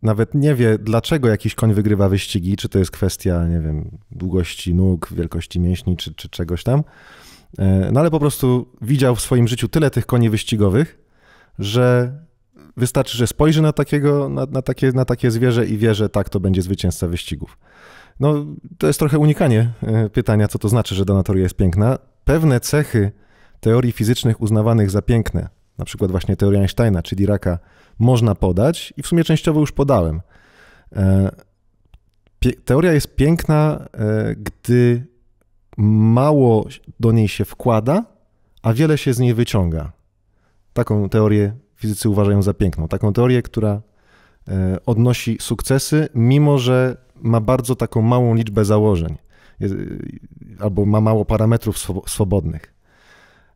nawet nie wie, dlaczego jakiś koń wygrywa wyścigi, czy to jest kwestia, nie wiem, długości nóg, wielkości mięśni, czy, czy czegoś tam. E, no ale po prostu widział w swoim życiu tyle tych koni wyścigowych, że wystarczy, że spojrzy na, takiego, na, na, takie, na takie zwierzę i wie, że tak, to będzie zwycięzca wyścigów. No, to jest trochę unikanie e, pytania, co to znaczy, że dana jest piękna. Pewne cechy teorii fizycznych uznawanych za piękne, na przykład właśnie teorię Einsteina czy Diraka, można podać i w sumie częściowo już podałem. E, teoria jest piękna, e, gdy mało do niej się wkłada, a wiele się z niej wyciąga. Taką teorię fizycy uważają za piękną. Taką teorię, która e, odnosi sukcesy, mimo że ma bardzo taką małą liczbę założeń albo ma mało parametrów swobodnych.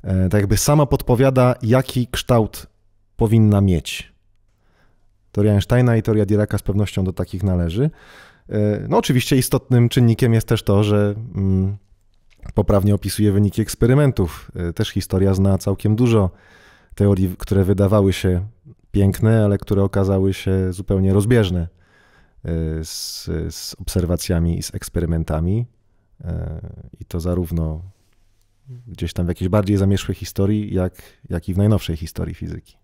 E, tak jakby sama podpowiada, jaki kształt powinna mieć. Teoria Einsteina i teoria Diraka z pewnością do takich należy. E, no oczywiście istotnym czynnikiem jest też to, że mm, poprawnie opisuje wyniki eksperymentów. E, też historia zna całkiem dużo teorii, które wydawały się piękne, ale które okazały się zupełnie rozbieżne z, z obserwacjami i z eksperymentami. I to zarówno gdzieś tam w jakiejś bardziej zamierzchłej historii, jak, jak i w najnowszej historii fizyki.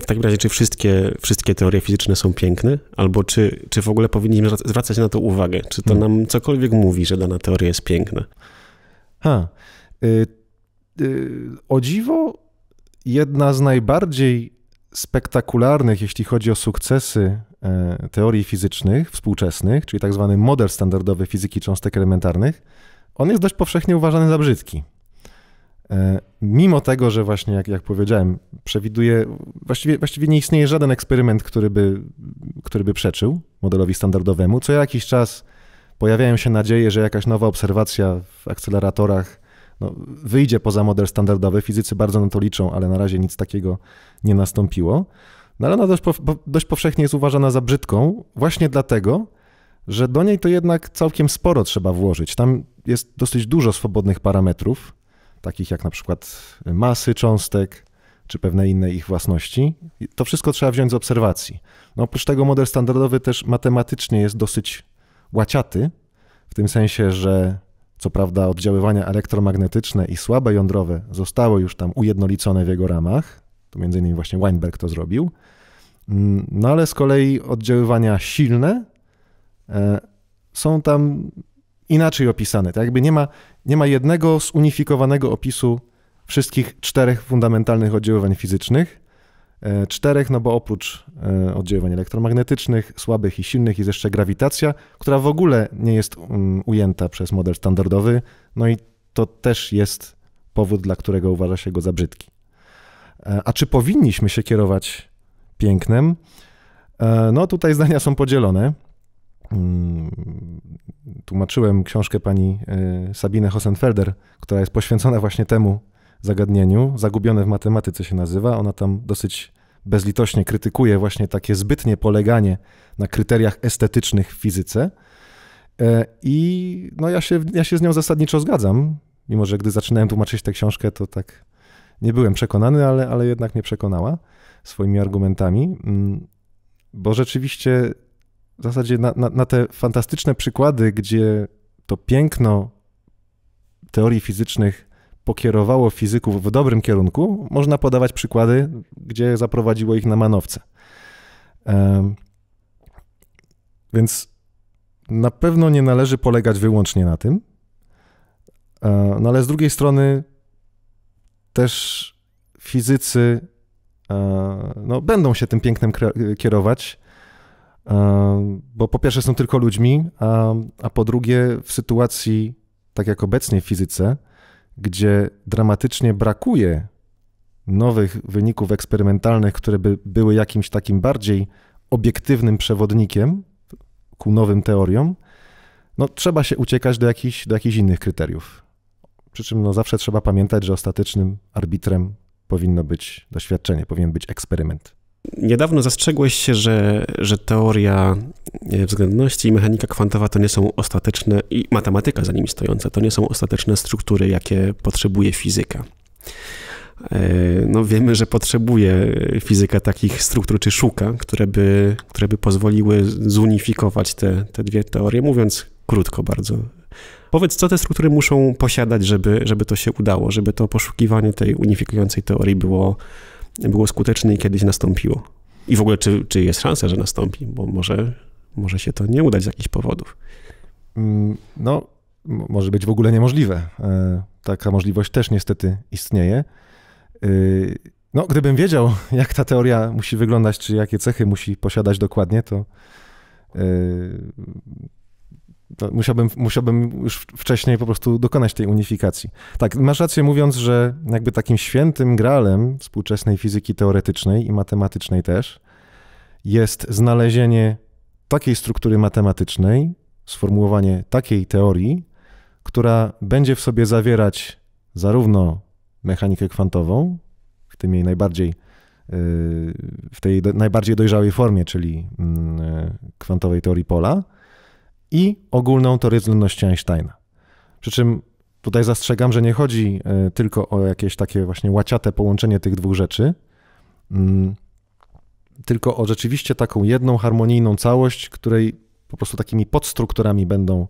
W takim razie, czy wszystkie, wszystkie teorie fizyczne są piękne, albo czy, czy w ogóle powinniśmy zwracać na to uwagę? Czy to hmm. nam cokolwiek mówi, że dana teoria jest piękna? Ha. Y, y, o dziwo, jedna z najbardziej spektakularnych, jeśli chodzi o sukcesy e, teorii fizycznych współczesnych, czyli tak zwany model standardowy fizyki cząstek elementarnych, on jest dość powszechnie uważany za brzydki. E, mimo tego, że właśnie, jak, jak powiedziałem, przewiduje, właściwie, właściwie nie istnieje żaden eksperyment, który by, który by przeczył modelowi standardowemu. Co jakiś czas pojawiają się nadzieje, że jakaś nowa obserwacja w akceleratorach no, wyjdzie poza model standardowy. Fizycy bardzo na to liczą, ale na razie nic takiego nie nastąpiło. No ale ona dość, po, dość powszechnie jest uważana za brzydką, właśnie dlatego, że do niej to jednak całkiem sporo trzeba włożyć. Tam jest dosyć dużo swobodnych parametrów, takich jak na przykład masy cząstek, czy pewne inne ich własności. To wszystko trzeba wziąć z obserwacji. No, oprócz tego model standardowy też matematycznie jest dosyć łaciaty, w tym sensie, że co prawda oddziaływania elektromagnetyczne i słabe jądrowe zostały już tam ujednolicone w jego ramach, to między innymi właśnie Weinberg to zrobił, mm, no ale z kolei oddziaływania silne E, są tam inaczej opisane. Tak jakby nie ma, nie ma jednego zunifikowanego opisu wszystkich czterech fundamentalnych oddziaływań fizycznych. E, czterech, no bo oprócz e, oddziaływań elektromagnetycznych, słabych i silnych jest jeszcze grawitacja, która w ogóle nie jest mm, ujęta przez model standardowy, no i to też jest powód, dla którego uważa się go za brzydki. A czy powinniśmy się kierować pięknem? No tutaj zdania są podzielone. Mm, tłumaczyłem książkę pani y, Sabine Hosenfelder, która jest poświęcona właśnie temu zagadnieniu. Zagubione w matematyce się nazywa. Ona tam dosyć bezlitośnie krytykuje właśnie takie zbytnie poleganie na kryteriach estetycznych w fizyce. E, I no ja, się, ja się z nią zasadniczo zgadzam, mimo że gdy zaczynałem tłumaczyć tę książkę, to tak nie byłem przekonany, ale, ale jednak mnie przekonała swoimi argumentami, mm, bo rzeczywiście w zasadzie na, na, na te fantastyczne przykłady, gdzie to piękno teorii fizycznych pokierowało fizyków w dobrym kierunku, można podawać przykłady, gdzie zaprowadziło ich na manowce. Więc na pewno nie należy polegać wyłącznie na tym, e, no ale z drugiej strony też fizycy e, no, będą się tym pięknem kierować bo po pierwsze są tylko ludźmi, a, a po drugie w sytuacji, tak jak obecnie w fizyce, gdzie dramatycznie brakuje nowych wyników eksperymentalnych, które by były jakimś takim bardziej obiektywnym przewodnikiem ku nowym teoriom, no, trzeba się uciekać do jakichś, do jakichś innych kryteriów. Przy czym no, zawsze trzeba pamiętać, że ostatecznym arbitrem powinno być doświadczenie, powinien być eksperyment. Niedawno zastrzegłeś się, że, że teoria e, względności i mechanika kwantowa to nie są ostateczne, i matematyka za nimi stojąca, to nie są ostateczne struktury, jakie potrzebuje fizyka. E, no wiemy, że potrzebuje fizyka takich struktur, czy szuka, które by, które by pozwoliły zunifikować te, te dwie teorie, mówiąc krótko bardzo. Powiedz, co te struktury muszą posiadać, żeby, żeby to się udało, żeby to poszukiwanie tej unifikującej teorii było było skuteczne i kiedyś nastąpiło. I w ogóle, czy, czy jest szansa, że nastąpi, bo może, może się to nie udać z jakichś powodów. Mm, no, może być w ogóle niemożliwe. E, taka możliwość też niestety istnieje. E, no, gdybym wiedział, jak ta teoria musi wyglądać, czy jakie cechy musi posiadać dokładnie, to e, musiałbym, musiałbym już wcześniej po prostu dokonać tej unifikacji. Tak, masz rację mówiąc, że jakby takim świętym gralem współczesnej fizyki teoretycznej i matematycznej też jest znalezienie takiej struktury matematycznej, sformułowanie takiej teorii, która będzie w sobie zawierać zarówno mechanikę kwantową, w tym jej najbardziej y, w tej najbardziej dojrzałej formie, czyli mm, y, kwantowej teorii pola, i ogólną teorię względności Einsteina. Przy czym tutaj zastrzegam, że nie chodzi e, tylko o jakieś takie właśnie łaciate połączenie tych dwóch rzeczy, mm, tylko o rzeczywiście taką jedną harmonijną całość, której po prostu takimi podstrukturami będą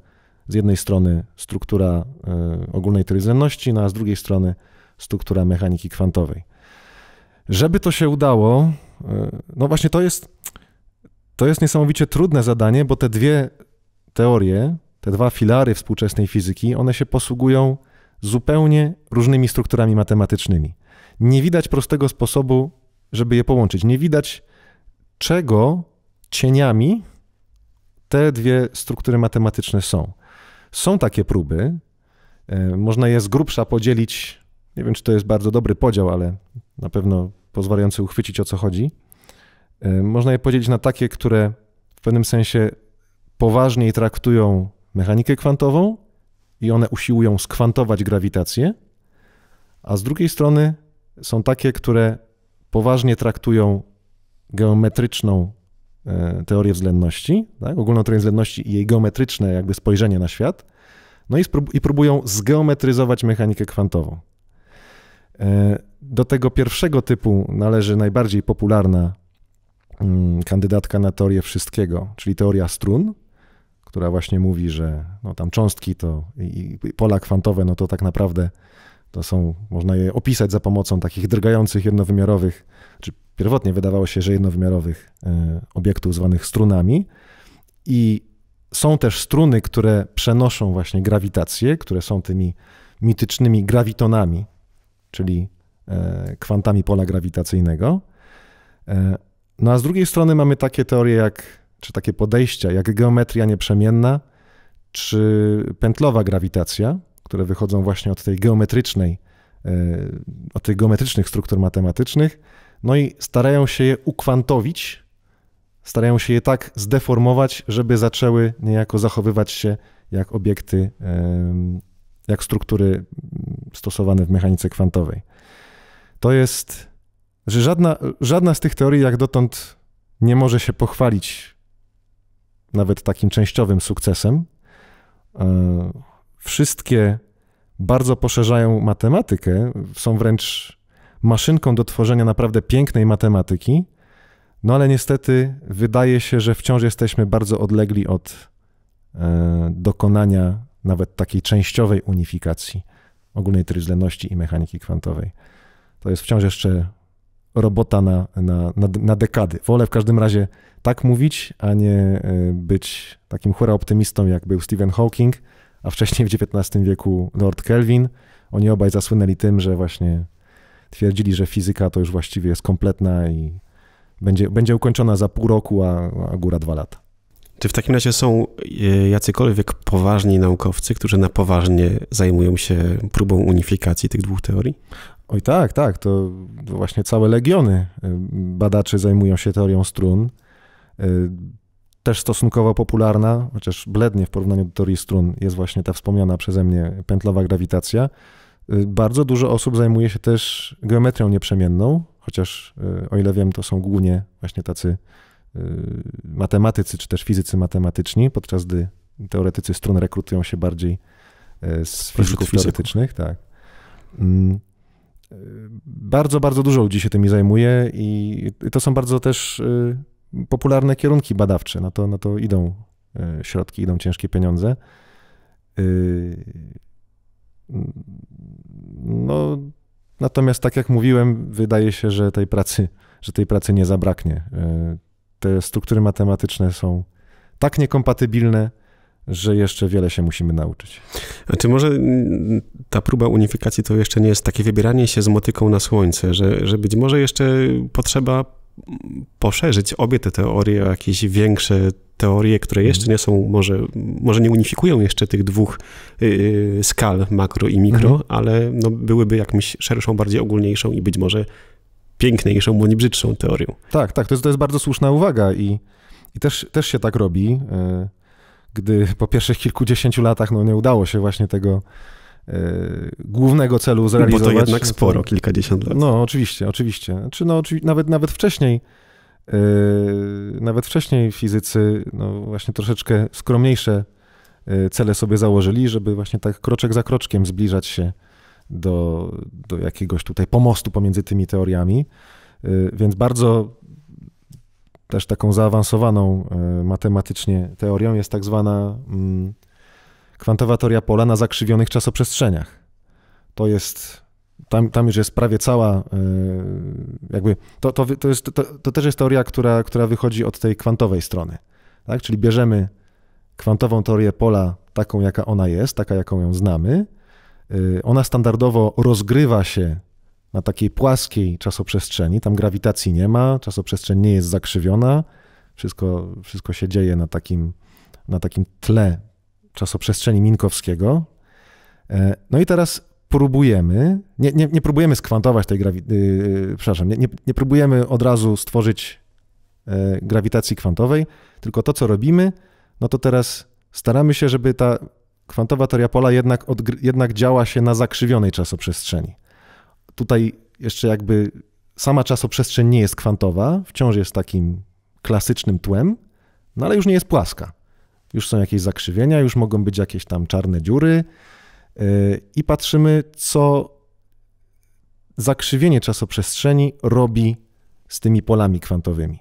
z jednej strony struktura e, ogólnej teorii względności, no a z drugiej strony struktura mechaniki kwantowej. Żeby to się udało, e, no właśnie to jest, to jest niesamowicie trudne zadanie, bo te dwie teorie, te dwa filary współczesnej fizyki, one się posługują zupełnie różnymi strukturami matematycznymi. Nie widać prostego sposobu, żeby je połączyć. Nie widać, czego cieniami te dwie struktury matematyczne są. Są takie próby, e, można je z grubsza podzielić. Nie wiem, czy to jest bardzo dobry podział, ale na pewno pozwalający uchwycić o co chodzi. E, można je podzielić na takie, które w pewnym sensie poważniej traktują mechanikę kwantową i one usiłują skwantować grawitację, a z drugiej strony są takie, które poważnie traktują geometryczną e, teorię względności, tak? ogólną teorię względności i jej geometryczne jakby spojrzenie na świat, no i, sprób- i próbują zgeometryzować mechanikę kwantową. E, do tego pierwszego typu należy najbardziej popularna mm, kandydatka na teorię wszystkiego, czyli teoria strun, która właśnie mówi, że no tam cząstki to i, i pola kwantowe, no to tak naprawdę to są, można je opisać za pomocą takich drgających jednowymiarowych, czy pierwotnie wydawało się, że jednowymiarowych e, obiektów zwanych strunami. I są też struny, które przenoszą właśnie grawitację, które są tymi mitycznymi grawitonami, czyli e, kwantami pola grawitacyjnego. E, no a z drugiej strony mamy takie teorie jak czy takie podejścia jak geometria nieprzemienna, czy pętlowa grawitacja, które wychodzą właśnie od tej geometrycznej, e, od tych geometrycznych struktur matematycznych, no i starają się je ukwantowić, starają się je tak zdeformować, żeby zaczęły niejako zachowywać się jak obiekty, jak struktury stosowane w mechanice kwantowej. To jest, że żadna, żadna z tych teorii jak dotąd nie może się pochwalić nawet takim częściowym sukcesem, e, wszystkie bardzo poszerzają matematykę, są wręcz maszynką do tworzenia naprawdę pięknej matematyki, no ale niestety wydaje się, że wciąż jesteśmy bardzo odlegli od e, dokonania nawet takiej częściowej unifikacji ogólnej tryzlenności i mechaniki kwantowej. To jest wciąż jeszcze robota na, na, na, na dekady. Wolę w każdym razie tak mówić, a nie e, być takim chora optymistą, jak był Stephen Hawking, a wcześniej w XIX wieku Lord Kelvin. Oni obaj zasłynęli tym, że właśnie twierdzili, że fizyka to już właściwie jest kompletna i będzie, będzie ukończona za pół roku, a, a góra dwa lata. Czy w takim razie są e, jacykolwiek poważni naukowcy, którzy na poważnie zajmują się próbą unifikacji tych dwóch teorii? Oj tak, tak, to właśnie całe legiony y, badaczy zajmują się teorią strun. Y, też stosunkowo popularna, chociaż blednie w porównaniu do teorii strun, jest właśnie ta wspomniana przeze mnie pętlowa grawitacja. Y, bardzo dużo osób zajmuje się też geometrią nieprzemienną, chociaż o ile wiem, to są głównie właśnie tacy matematycy czy też fizycy matematyczni, podczas gdy teoretycy strun rekrutują się bardziej z fizyków teoretycznych. Tak. Mm. Y, bardzo, bardzo dużo ludzi się tymi zajmuje i to są bardzo też y, popularne kierunki badawcze. Na to, na to idą y, środki, idą ciężkie pieniądze. No, natomiast tak jak mówiłem, wydaje się, że tej pracy, że tej pracy nie zabraknie. Te struktury matematyczne są tak niekompatybilne, że jeszcze wiele się musimy nauczyć. A czy może mm, ta próba unifikacji to jeszcze nie jest takie wybieranie się z motyką na słońce, że, że być może jeszcze potrzeba mm, poszerzyć obie te teorie o jakieś większe teorie, które mhm. jeszcze nie są, może, może nie unifikują jeszcze tych dwóch yy, skal makro i mikro, mhm. ale no, byłyby jakąś szerszą, bardziej ogólniejszą i być może piękniejszą, bo brzydszą teorią. Tak, tak, to jest, to jest bardzo słuszna uwaga i, i też, też się tak robi. Yy gdy po pierwszych kilkudziesięciu latach no, nie udało się właśnie tego y, głównego celu zrealizować. No bo to no jednak sporo, to, kilkadziesiąt lat. No, oczywiście, oczywiście. Czy no, oczywi nawet, nawet wcześniej y, nawet wcześniej fizycy no, właśnie troszeczkę skromniejsze e, cele sobie założyli, żeby właśnie tak kroczek za kroczkiem zbliżać się do, do jakiegoś tutaj pomostu pomiędzy tymi teoriami. Więc bardzo też taką zaawansowaną e, matematycznie teorią jest tak zwana mm, kwantowa teoria pola na zakrzywionych czasoprzestrzeniach. To jest, tam, tam już jest prawie cała, e, jakby, to, to, to, jest, to, to też jest teoria, która, która wychodzi od tej kwantowej strony, tak? Czyli bierzemy kwantową teorię pola taką, jaka ona jest, taka, jaką ją znamy, e, ona standardowo rozgrywa się na takiej płaskiej czasoprzestrzeni, tam grawitacji nie ma, czasoprzestrzeń nie jest zakrzywiona, wszystko, wszystko się dzieje na takim, na takim tle czasoprzestrzeni minkowskiego. E, no i teraz próbujemy, nie, nie, nie próbujemy skwantować tej grawitacji, yy, przepraszam, nie, nie, nie próbujemy od razu stworzyć e, grawitacji kwantowej, tylko to, co robimy, no to teraz staramy się, żeby ta kwantowa teoria pola jednak, jednak działa się na zakrzywionej czasoprzestrzeni tutaj jeszcze jakby sama czasoprzestrzeń nie jest kwantowa, wciąż jest takim klasycznym tłem, no ale już nie jest płaska. Już są jakieś zakrzywienia, już mogą być jakieś tam czarne dziury yy, i patrzymy, co zakrzywienie czasoprzestrzeni robi z tymi polami kwantowymi.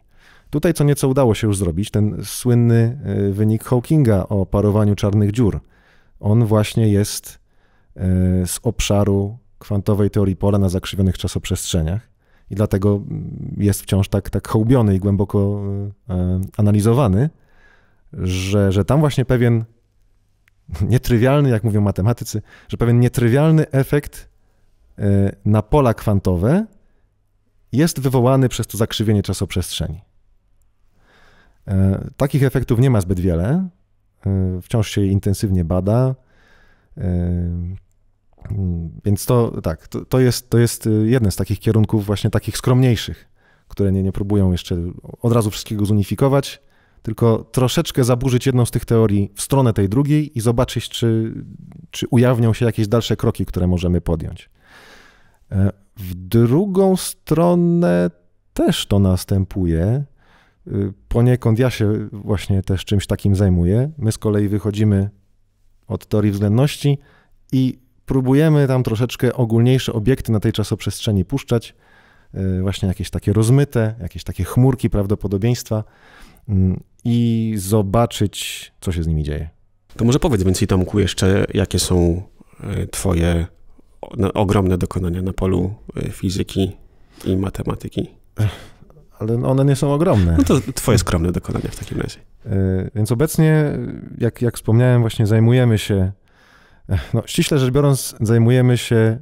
Tutaj co nieco udało się już zrobić, ten słynny yy, wynik Hawkinga o parowaniu czarnych dziur. On właśnie jest yy, z obszaru kwantowej teorii pola na zakrzywionych czasoprzestrzeniach i dlatego jest wciąż tak, tak hołbiony i głęboko e, analizowany, że, że tam właśnie pewien nietrywialny, jak mówią matematycy, że pewien nietrywialny efekt e, na pola kwantowe jest wywołany przez to zakrzywienie czasoprzestrzeni. E, takich efektów nie ma zbyt wiele. Wciąż się je intensywnie bada. Więc to tak, to, to, jest, to jest y, jeden z takich kierunków właśnie takich skromniejszych, które nie, nie próbują jeszcze od razu wszystkiego zunifikować, tylko troszeczkę zaburzyć jedną z tych teorii w stronę tej drugiej i zobaczyć, czy, czy ujawnią się jakieś dalsze kroki, które możemy podjąć. E, w drugą stronę też to następuje. E, poniekąd ja się właśnie też czymś takim zajmuję. My z kolei wychodzimy od teorii względności i próbujemy tam troszeczkę ogólniejsze obiekty na tej czasoprzestrzeni puszczać, y, właśnie jakieś takie rozmyte, jakieś takie chmurki prawdopodobieństwa mm, i zobaczyć, co się z nimi dzieje. To może powiedz więcej, Tomku, jeszcze jakie są y, twoje no, ogromne dokonania na polu y, fizyki i matematyki? Ale no one nie są ogromne. No to twoje skromne dokonania w takim razie. Więc obecnie, jak, jak wspomniałem, właśnie zajmujemy się no, ściśle rzecz biorąc, zajmujemy się e,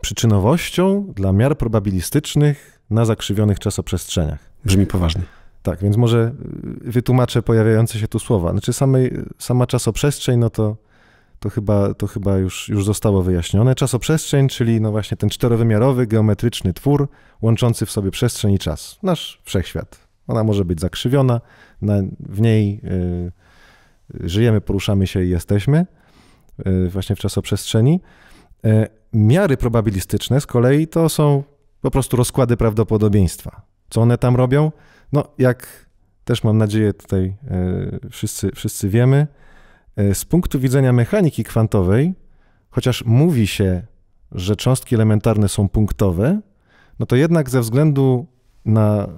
przyczynowością dla miar probabilistycznych na zakrzywionych czasoprzestrzeniach. Brzmi poważnie. Tak, więc może e, wytłumaczę pojawiające się tu słowa. Znaczy samej, sama czasoprzestrzeń, no to, to chyba, to chyba już, już zostało wyjaśnione. Czasoprzestrzeń, czyli no właśnie ten czterowymiarowy, geometryczny twór łączący w sobie przestrzeń i czas. Nasz wszechświat. Ona może być zakrzywiona, na, w niej y, żyjemy, poruszamy się i jesteśmy. Y, właśnie w czasoprzestrzeni. E, miary probabilistyczne z kolei to są po prostu rozkłady prawdopodobieństwa. Co one tam robią? No, jak też mam nadzieję tutaj e, wszyscy, wszyscy wiemy, e, z punktu widzenia mechaniki kwantowej, chociaż mówi się, że cząstki elementarne są punktowe, no to jednak ze względu na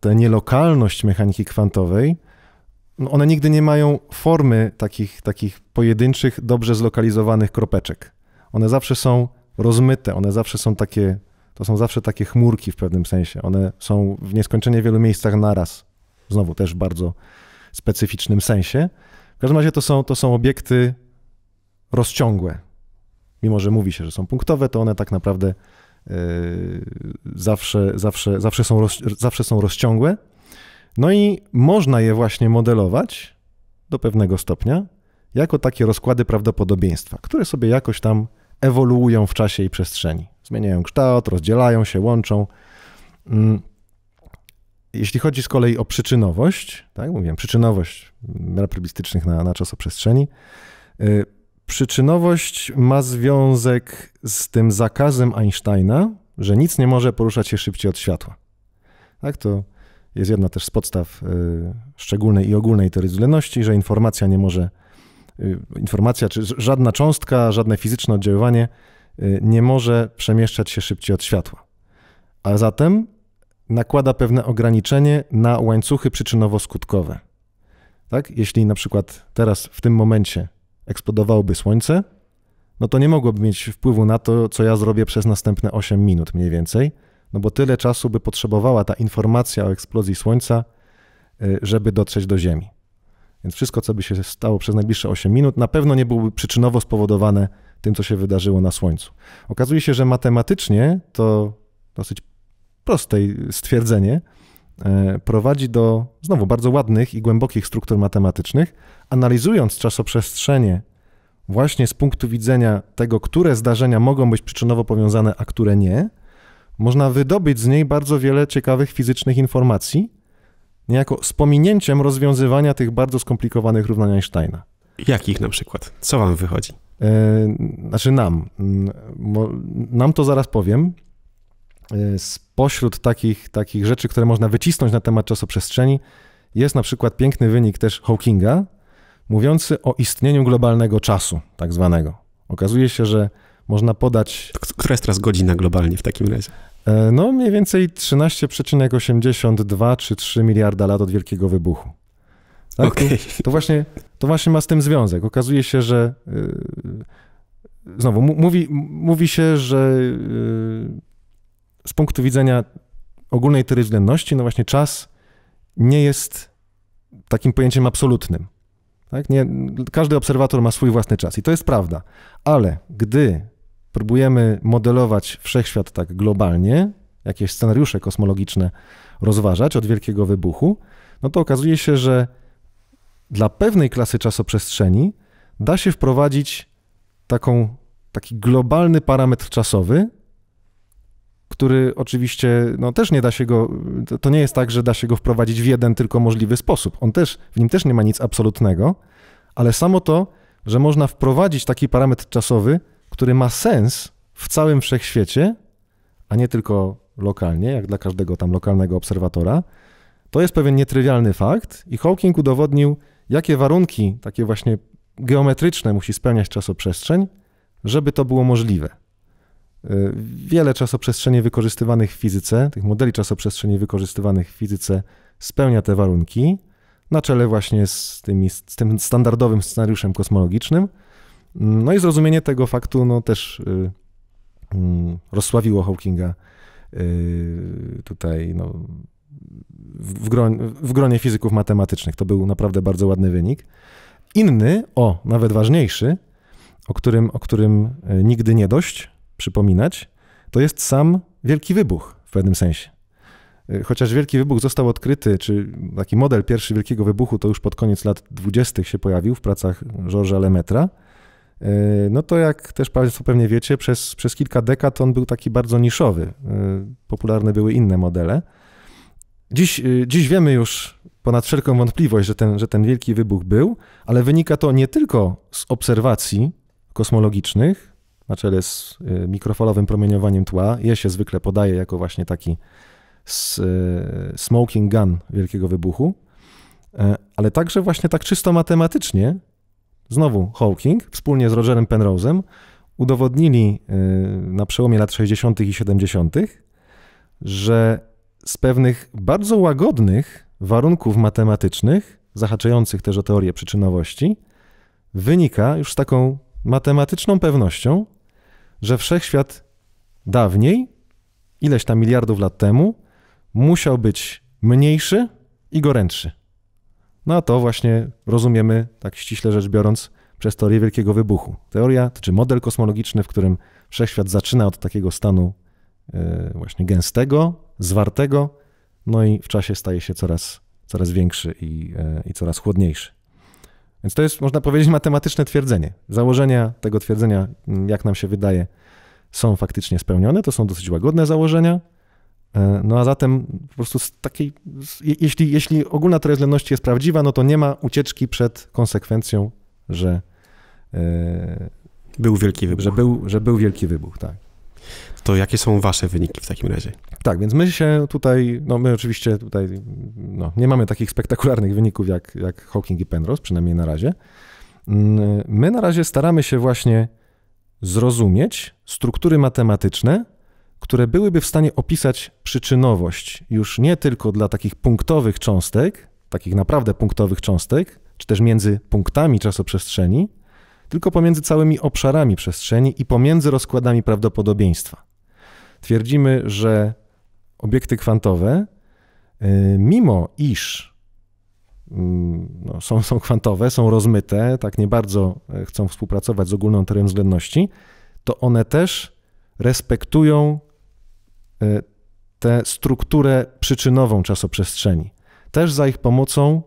tę nielokalność mechaniki kwantowej, one nigdy nie mają formy takich, takich pojedynczych, dobrze zlokalizowanych kropeczek. One zawsze są rozmyte, one zawsze są takie, to są zawsze takie chmurki w pewnym sensie. One są w nieskończenie wielu miejscach naraz. Znowu też bardzo specyficznym sensie. W każdym razie to są, to są obiekty rozciągłe. Mimo, że mówi się, że są punktowe, to one tak naprawdę yy, zawsze, zawsze, zawsze, są roz, zawsze są rozciągłe. No i można je właśnie modelować do pewnego stopnia jako takie rozkłady prawdopodobieństwa, które sobie jakoś tam ewoluują w czasie i przestrzeni. Zmieniają kształt, rozdzielają się, łączą. Mm. Jeśli chodzi z kolei o przyczynowość, tak mówiłem, przyczynowość relatywistycznych na, na czasoprzestrzeni, przestrzeni, y, przyczynowość ma związek z tym zakazem Einsteina, że nic nie może poruszać się szybciej od światła. Tak to jest jedna też z podstaw y, szczególnej i ogólnej teorii względności, że informacja nie może, y, informacja czy żadna cząstka, żadne fizyczne oddziaływanie y, nie może przemieszczać się szybciej od światła. A zatem nakłada pewne ograniczenie na łańcuchy przyczynowo-skutkowe. Tak? Jeśli na przykład teraz, w tym momencie eksplodowałoby Słońce, no to nie mogłoby mieć wpływu na to, co ja zrobię przez następne 8 minut mniej więcej, no bo tyle czasu by potrzebowała ta informacja o eksplozji Słońca, y, żeby dotrzeć do Ziemi. Więc wszystko, co by się stało przez najbliższe 8 minut, na pewno nie byłoby przyczynowo spowodowane tym, co się wydarzyło na Słońcu. Okazuje się, że matematycznie to dosyć proste stwierdzenie e, prowadzi do znowu bardzo ładnych i głębokich struktur matematycznych. Analizując czasoprzestrzenie właśnie z punktu widzenia tego, które zdarzenia mogą być przyczynowo powiązane, a które nie, można wydobyć z niej bardzo wiele ciekawych fizycznych informacji, niejako z pominięciem rozwiązywania tych bardzo skomplikowanych równań Einsteina. Jakich na przykład? Co wam wychodzi? E, znaczy nam. Mm, nam to zaraz powiem. E, spośród takich, takich rzeczy, które można wycisnąć na temat czasoprzestrzeni, jest na przykład piękny wynik też Hawkinga, mówiący o istnieniu globalnego czasu, tak zwanego. Okazuje się, że można podać. Która jest teraz godzina globalnie w takim razie? E, no, mniej więcej 13,82 czy 3 miliarda lat od Wielkiego Wybuchu. Tak? Okay. To, właśnie, to właśnie ma z tym związek. Okazuje się, że e, znowu mówi, mówi się, że e, z punktu widzenia ogólnej teorii względności, no właśnie czas nie jest takim pojęciem absolutnym. Tak? Nie, każdy obserwator ma swój własny czas i to jest prawda. Ale gdy próbujemy modelować wszechświat tak globalnie, jakieś scenariusze kosmologiczne rozważać od wielkiego wybuchu, no to okazuje się, że dla pewnej klasy czasoprzestrzeni da się wprowadzić taką, taki globalny parametr czasowy, który oczywiście no, też nie da się go, to nie jest tak, że da się go wprowadzić w jeden tylko możliwy sposób. On też, w nim też nie ma nic absolutnego, ale samo to, że można wprowadzić taki parametr czasowy, który ma sens w całym wszechświecie, a nie tylko lokalnie, jak dla każdego tam lokalnego obserwatora, to jest pewien nietrywialny fakt i Hawking udowodnił, jakie warunki takie właśnie geometryczne musi spełniać czasoprzestrzeń, żeby to było możliwe. Y, wiele czasoprzestrzeni wykorzystywanych w fizyce, tych modeli czasoprzestrzeni wykorzystywanych w fizyce spełnia te warunki, na czele właśnie z, tymi, z tym standardowym scenariuszem kosmologicznym – no i zrozumienie tego faktu no, też y, y, rozsławiło Hawkinga y, tutaj no, w, groń, w gronie fizyków matematycznych. To był naprawdę bardzo ładny wynik. Inny, o, nawet ważniejszy, o którym, o którym y, nigdy nie dość przypominać, to jest sam Wielki Wybuch w pewnym sensie. Y, chociaż Wielki Wybuch został odkryty, czy taki model pierwszy Wielkiego Wybuchu to już pod koniec lat 20. się pojawił w pracach Georgesa Lemetra, Yy, no to jak też Państwo pewnie wiecie, przez, przez kilka dekad on był taki bardzo niszowy. Yy, popularne były inne modele. Dziś, yy, dziś wiemy już ponad wszelką wątpliwość, że ten, że ten wielki wybuch był, ale wynika to nie tylko z obserwacji kosmologicznych, na czele z mikrofalowym promieniowaniem tła. Je się zwykle podaje jako właśnie taki smoking gun wielkiego wybuchu, ale także właśnie tak czysto matematycznie, znowu Hawking, wspólnie z Rogerem Penrose'em, udowodnili y, na przełomie lat 60. i 70., że z pewnych bardzo łagodnych warunków matematycznych, zahaczających też o teorię przyczynowości, wynika już z taką matematyczną pewnością, że wszechświat dawniej, ileś tam miliardów lat temu, musiał być mniejszy i gorętszy. No a to właśnie rozumiemy, tak ściśle rzecz biorąc, przez teorię Wielkiego Wybuchu. Teoria, czy model kosmologiczny, w którym wszechświat zaczyna od takiego stanu e, właśnie gęstego, zwartego, no i w czasie staje się coraz, coraz większy i, e, i coraz chłodniejszy. Więc to jest, można powiedzieć, matematyczne twierdzenie. Założenia tego twierdzenia, jak nam się wydaje, są faktycznie spełnione. To są dosyć łagodne założenia. E, no a zatem po prostu z takiej, z, jeśli, jeśli ogólna teoria względności jest prawdziwa, no to nie ma ucieczki przed konsekwencją, że e, był wielki wybuch. Że był, że był wielki wybuch, tak. To jakie są wasze wyniki w takim razie? Tak, więc my się tutaj, no my oczywiście tutaj no, nie mamy takich spektakularnych wyników jak, jak Hawking i Penrose, przynajmniej na razie. Mm, my na razie staramy się właśnie zrozumieć struktury matematyczne, które byłyby w stanie opisać przyczynowość już nie tylko dla takich punktowych cząstek, takich naprawdę punktowych cząstek, czy też między punktami czasoprzestrzeni, tylko pomiędzy całymi obszarami przestrzeni i pomiędzy rozkładami prawdopodobieństwa. Twierdzimy, że obiekty kwantowe, y, mimo iż mm, no, są, są kwantowe, są rozmyte, tak nie bardzo e, chcą współpracować z ogólną teorią względności, to one też respektują E, tę strukturę przyczynową czasoprzestrzeni. Też za ich pomocą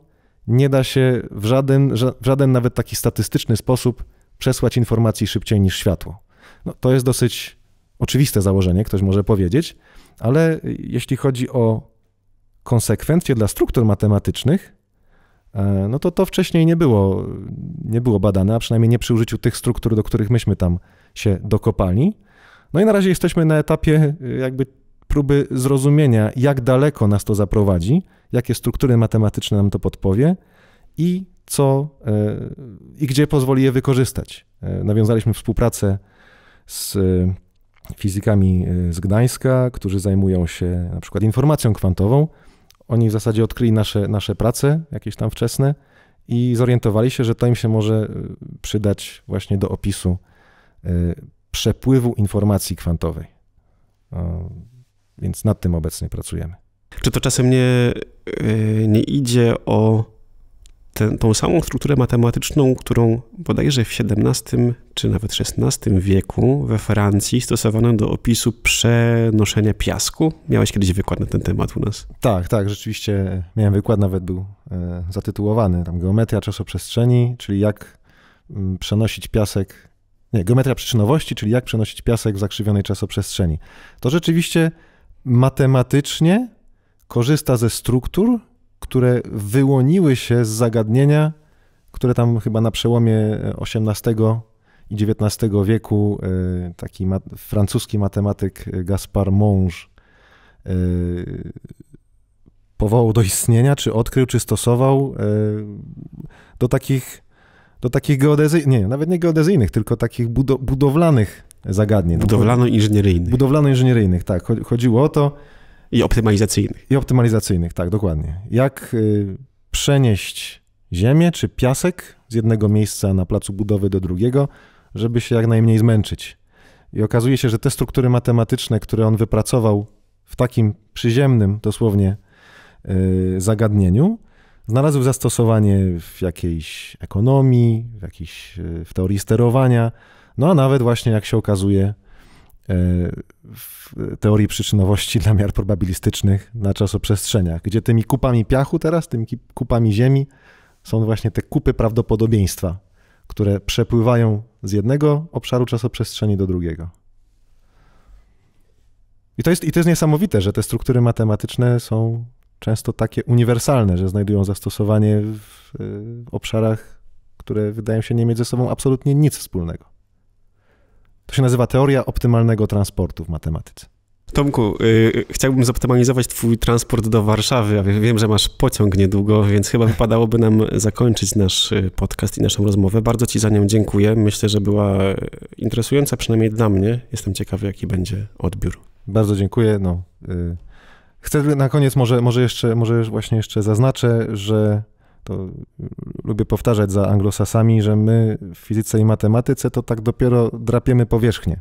nie da się w żaden, w żaden nawet taki statystyczny sposób przesłać informacji szybciej niż światło. No, to jest dosyć oczywiste założenie, ktoś może powiedzieć, ale jeśli chodzi o konsekwencje dla struktur matematycznych, e, no to to wcześniej nie było, nie było badane, a przynajmniej nie przy użyciu tych struktur, do których myśmy tam się dokopali. No i na razie jesteśmy na etapie e, jakby próby zrozumienia, jak daleko nas to zaprowadzi, jakie struktury matematyczne nam to podpowie i co e, i gdzie pozwoli je wykorzystać. E, nawiązaliśmy współpracę z e, fizykami z Gdańska, którzy zajmują się na przykład informacją kwantową. Oni w zasadzie odkryli nasze, nasze prace, jakieś tam wczesne, i zorientowali się, że to im się może przydać właśnie do opisu przepływu informacji kwantowej. Więc nad tym obecnie pracujemy. Czy to czasem nie, e, nie idzie o tę, tą samą strukturę matematyczną, którą bodajże w XVII czy nawet XVI wieku we Francji stosowano do opisu przenoszenia piasku. Miałeś kiedyś wykład na ten temat u nas? Tak, tak, rzeczywiście miałem wykład, nawet był e, zatytułowany tam Geometria czasoprzestrzeni, czyli jak mm, przenosić piasek, nie, geometria przyczynowości, czyli jak przenosić piasek w zakrzywionej czasoprzestrzeni. To rzeczywiście matematycznie korzysta ze struktur, które wyłoniły się z zagadnienia, które tam chyba na przełomie XVIII e, i XIX wieku e, taki mat francuski matematyk e, Gaspar Monge powołał do istnienia, czy odkrył, czy stosował do takich, do takich geodezyjnych, nie, nawet nie geodezyjnych, tylko takich budowlanych zagadnień. No, Budowlano-inżynieryjnych. Budowlano-inżynieryjnych, tak. Chodziło o to. I optymalizacyjnych. I optymalizacyjnych, tak, dokładnie. Jak y, przenieść ziemię czy piasek z jednego miejsca na placu budowy do drugiego, żeby się jak najmniej zmęczyć. I okazuje się, że te struktury matematyczne, które on wypracował w takim przyziemnym dosłownie y, zagadnieniu, znalazły zastosowanie w jakiejś ekonomii, w, jakiejś, y, w teorii sterowania, no a nawet właśnie, jak się okazuje, e, w teorii przyczynowości dla miar probabilistycznych na czasoprzestrzeniach, gdzie tymi kupami piachu teraz, tymi kupami ziemi są właśnie te kupy prawdopodobieństwa, które przepływają z jednego obszaru czasoprzestrzeni do drugiego. I to, jest, I to jest niesamowite, że te struktury matematyczne są często takie uniwersalne, że znajdują zastosowanie w, w e, obszarach, które wydają się nie mieć ze sobą absolutnie nic wspólnego. To się nazywa teoria optymalnego transportu w matematyce. Tomku, yy, chciałbym zoptymalizować Twój transport do Warszawy. a wiem, że masz pociąg niedługo, więc chyba wypadałoby nam zakończyć nasz y, podcast i naszą rozmowę. Bardzo Ci za nią dziękuję. Myślę, że była interesująca, przynajmniej dla mnie. Jestem ciekawy, jaki będzie odbiór. Bardzo dziękuję. No, yy. Chcę na koniec, może, może, jeszcze, może właśnie jeszcze zaznaczę, że to y, lubię powtarzać za anglosasami, że my w fizyce i matematyce to tak dopiero drapiemy powierzchnię.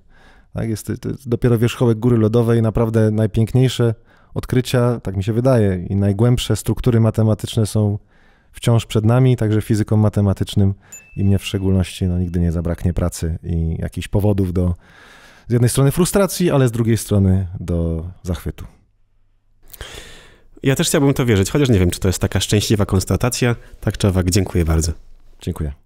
Tak? Jest, jest dopiero wierzchołek góry lodowej, naprawdę najpiękniejsze odkrycia, tak mi się wydaje, i najgłębsze struktury matematyczne są wciąż przed nami, także fizykom matematycznym i mnie w szczególności no, nigdy nie zabraknie pracy i jakichś powodów do z jednej strony frustracji, ale z drugiej strony do zachwytu. Ja też chciałbym to wierzyć, chociaż nie wiem, czy to jest taka szczęśliwa konstatacja. Tak czy owak, dziękuję bardzo. Dziękuję.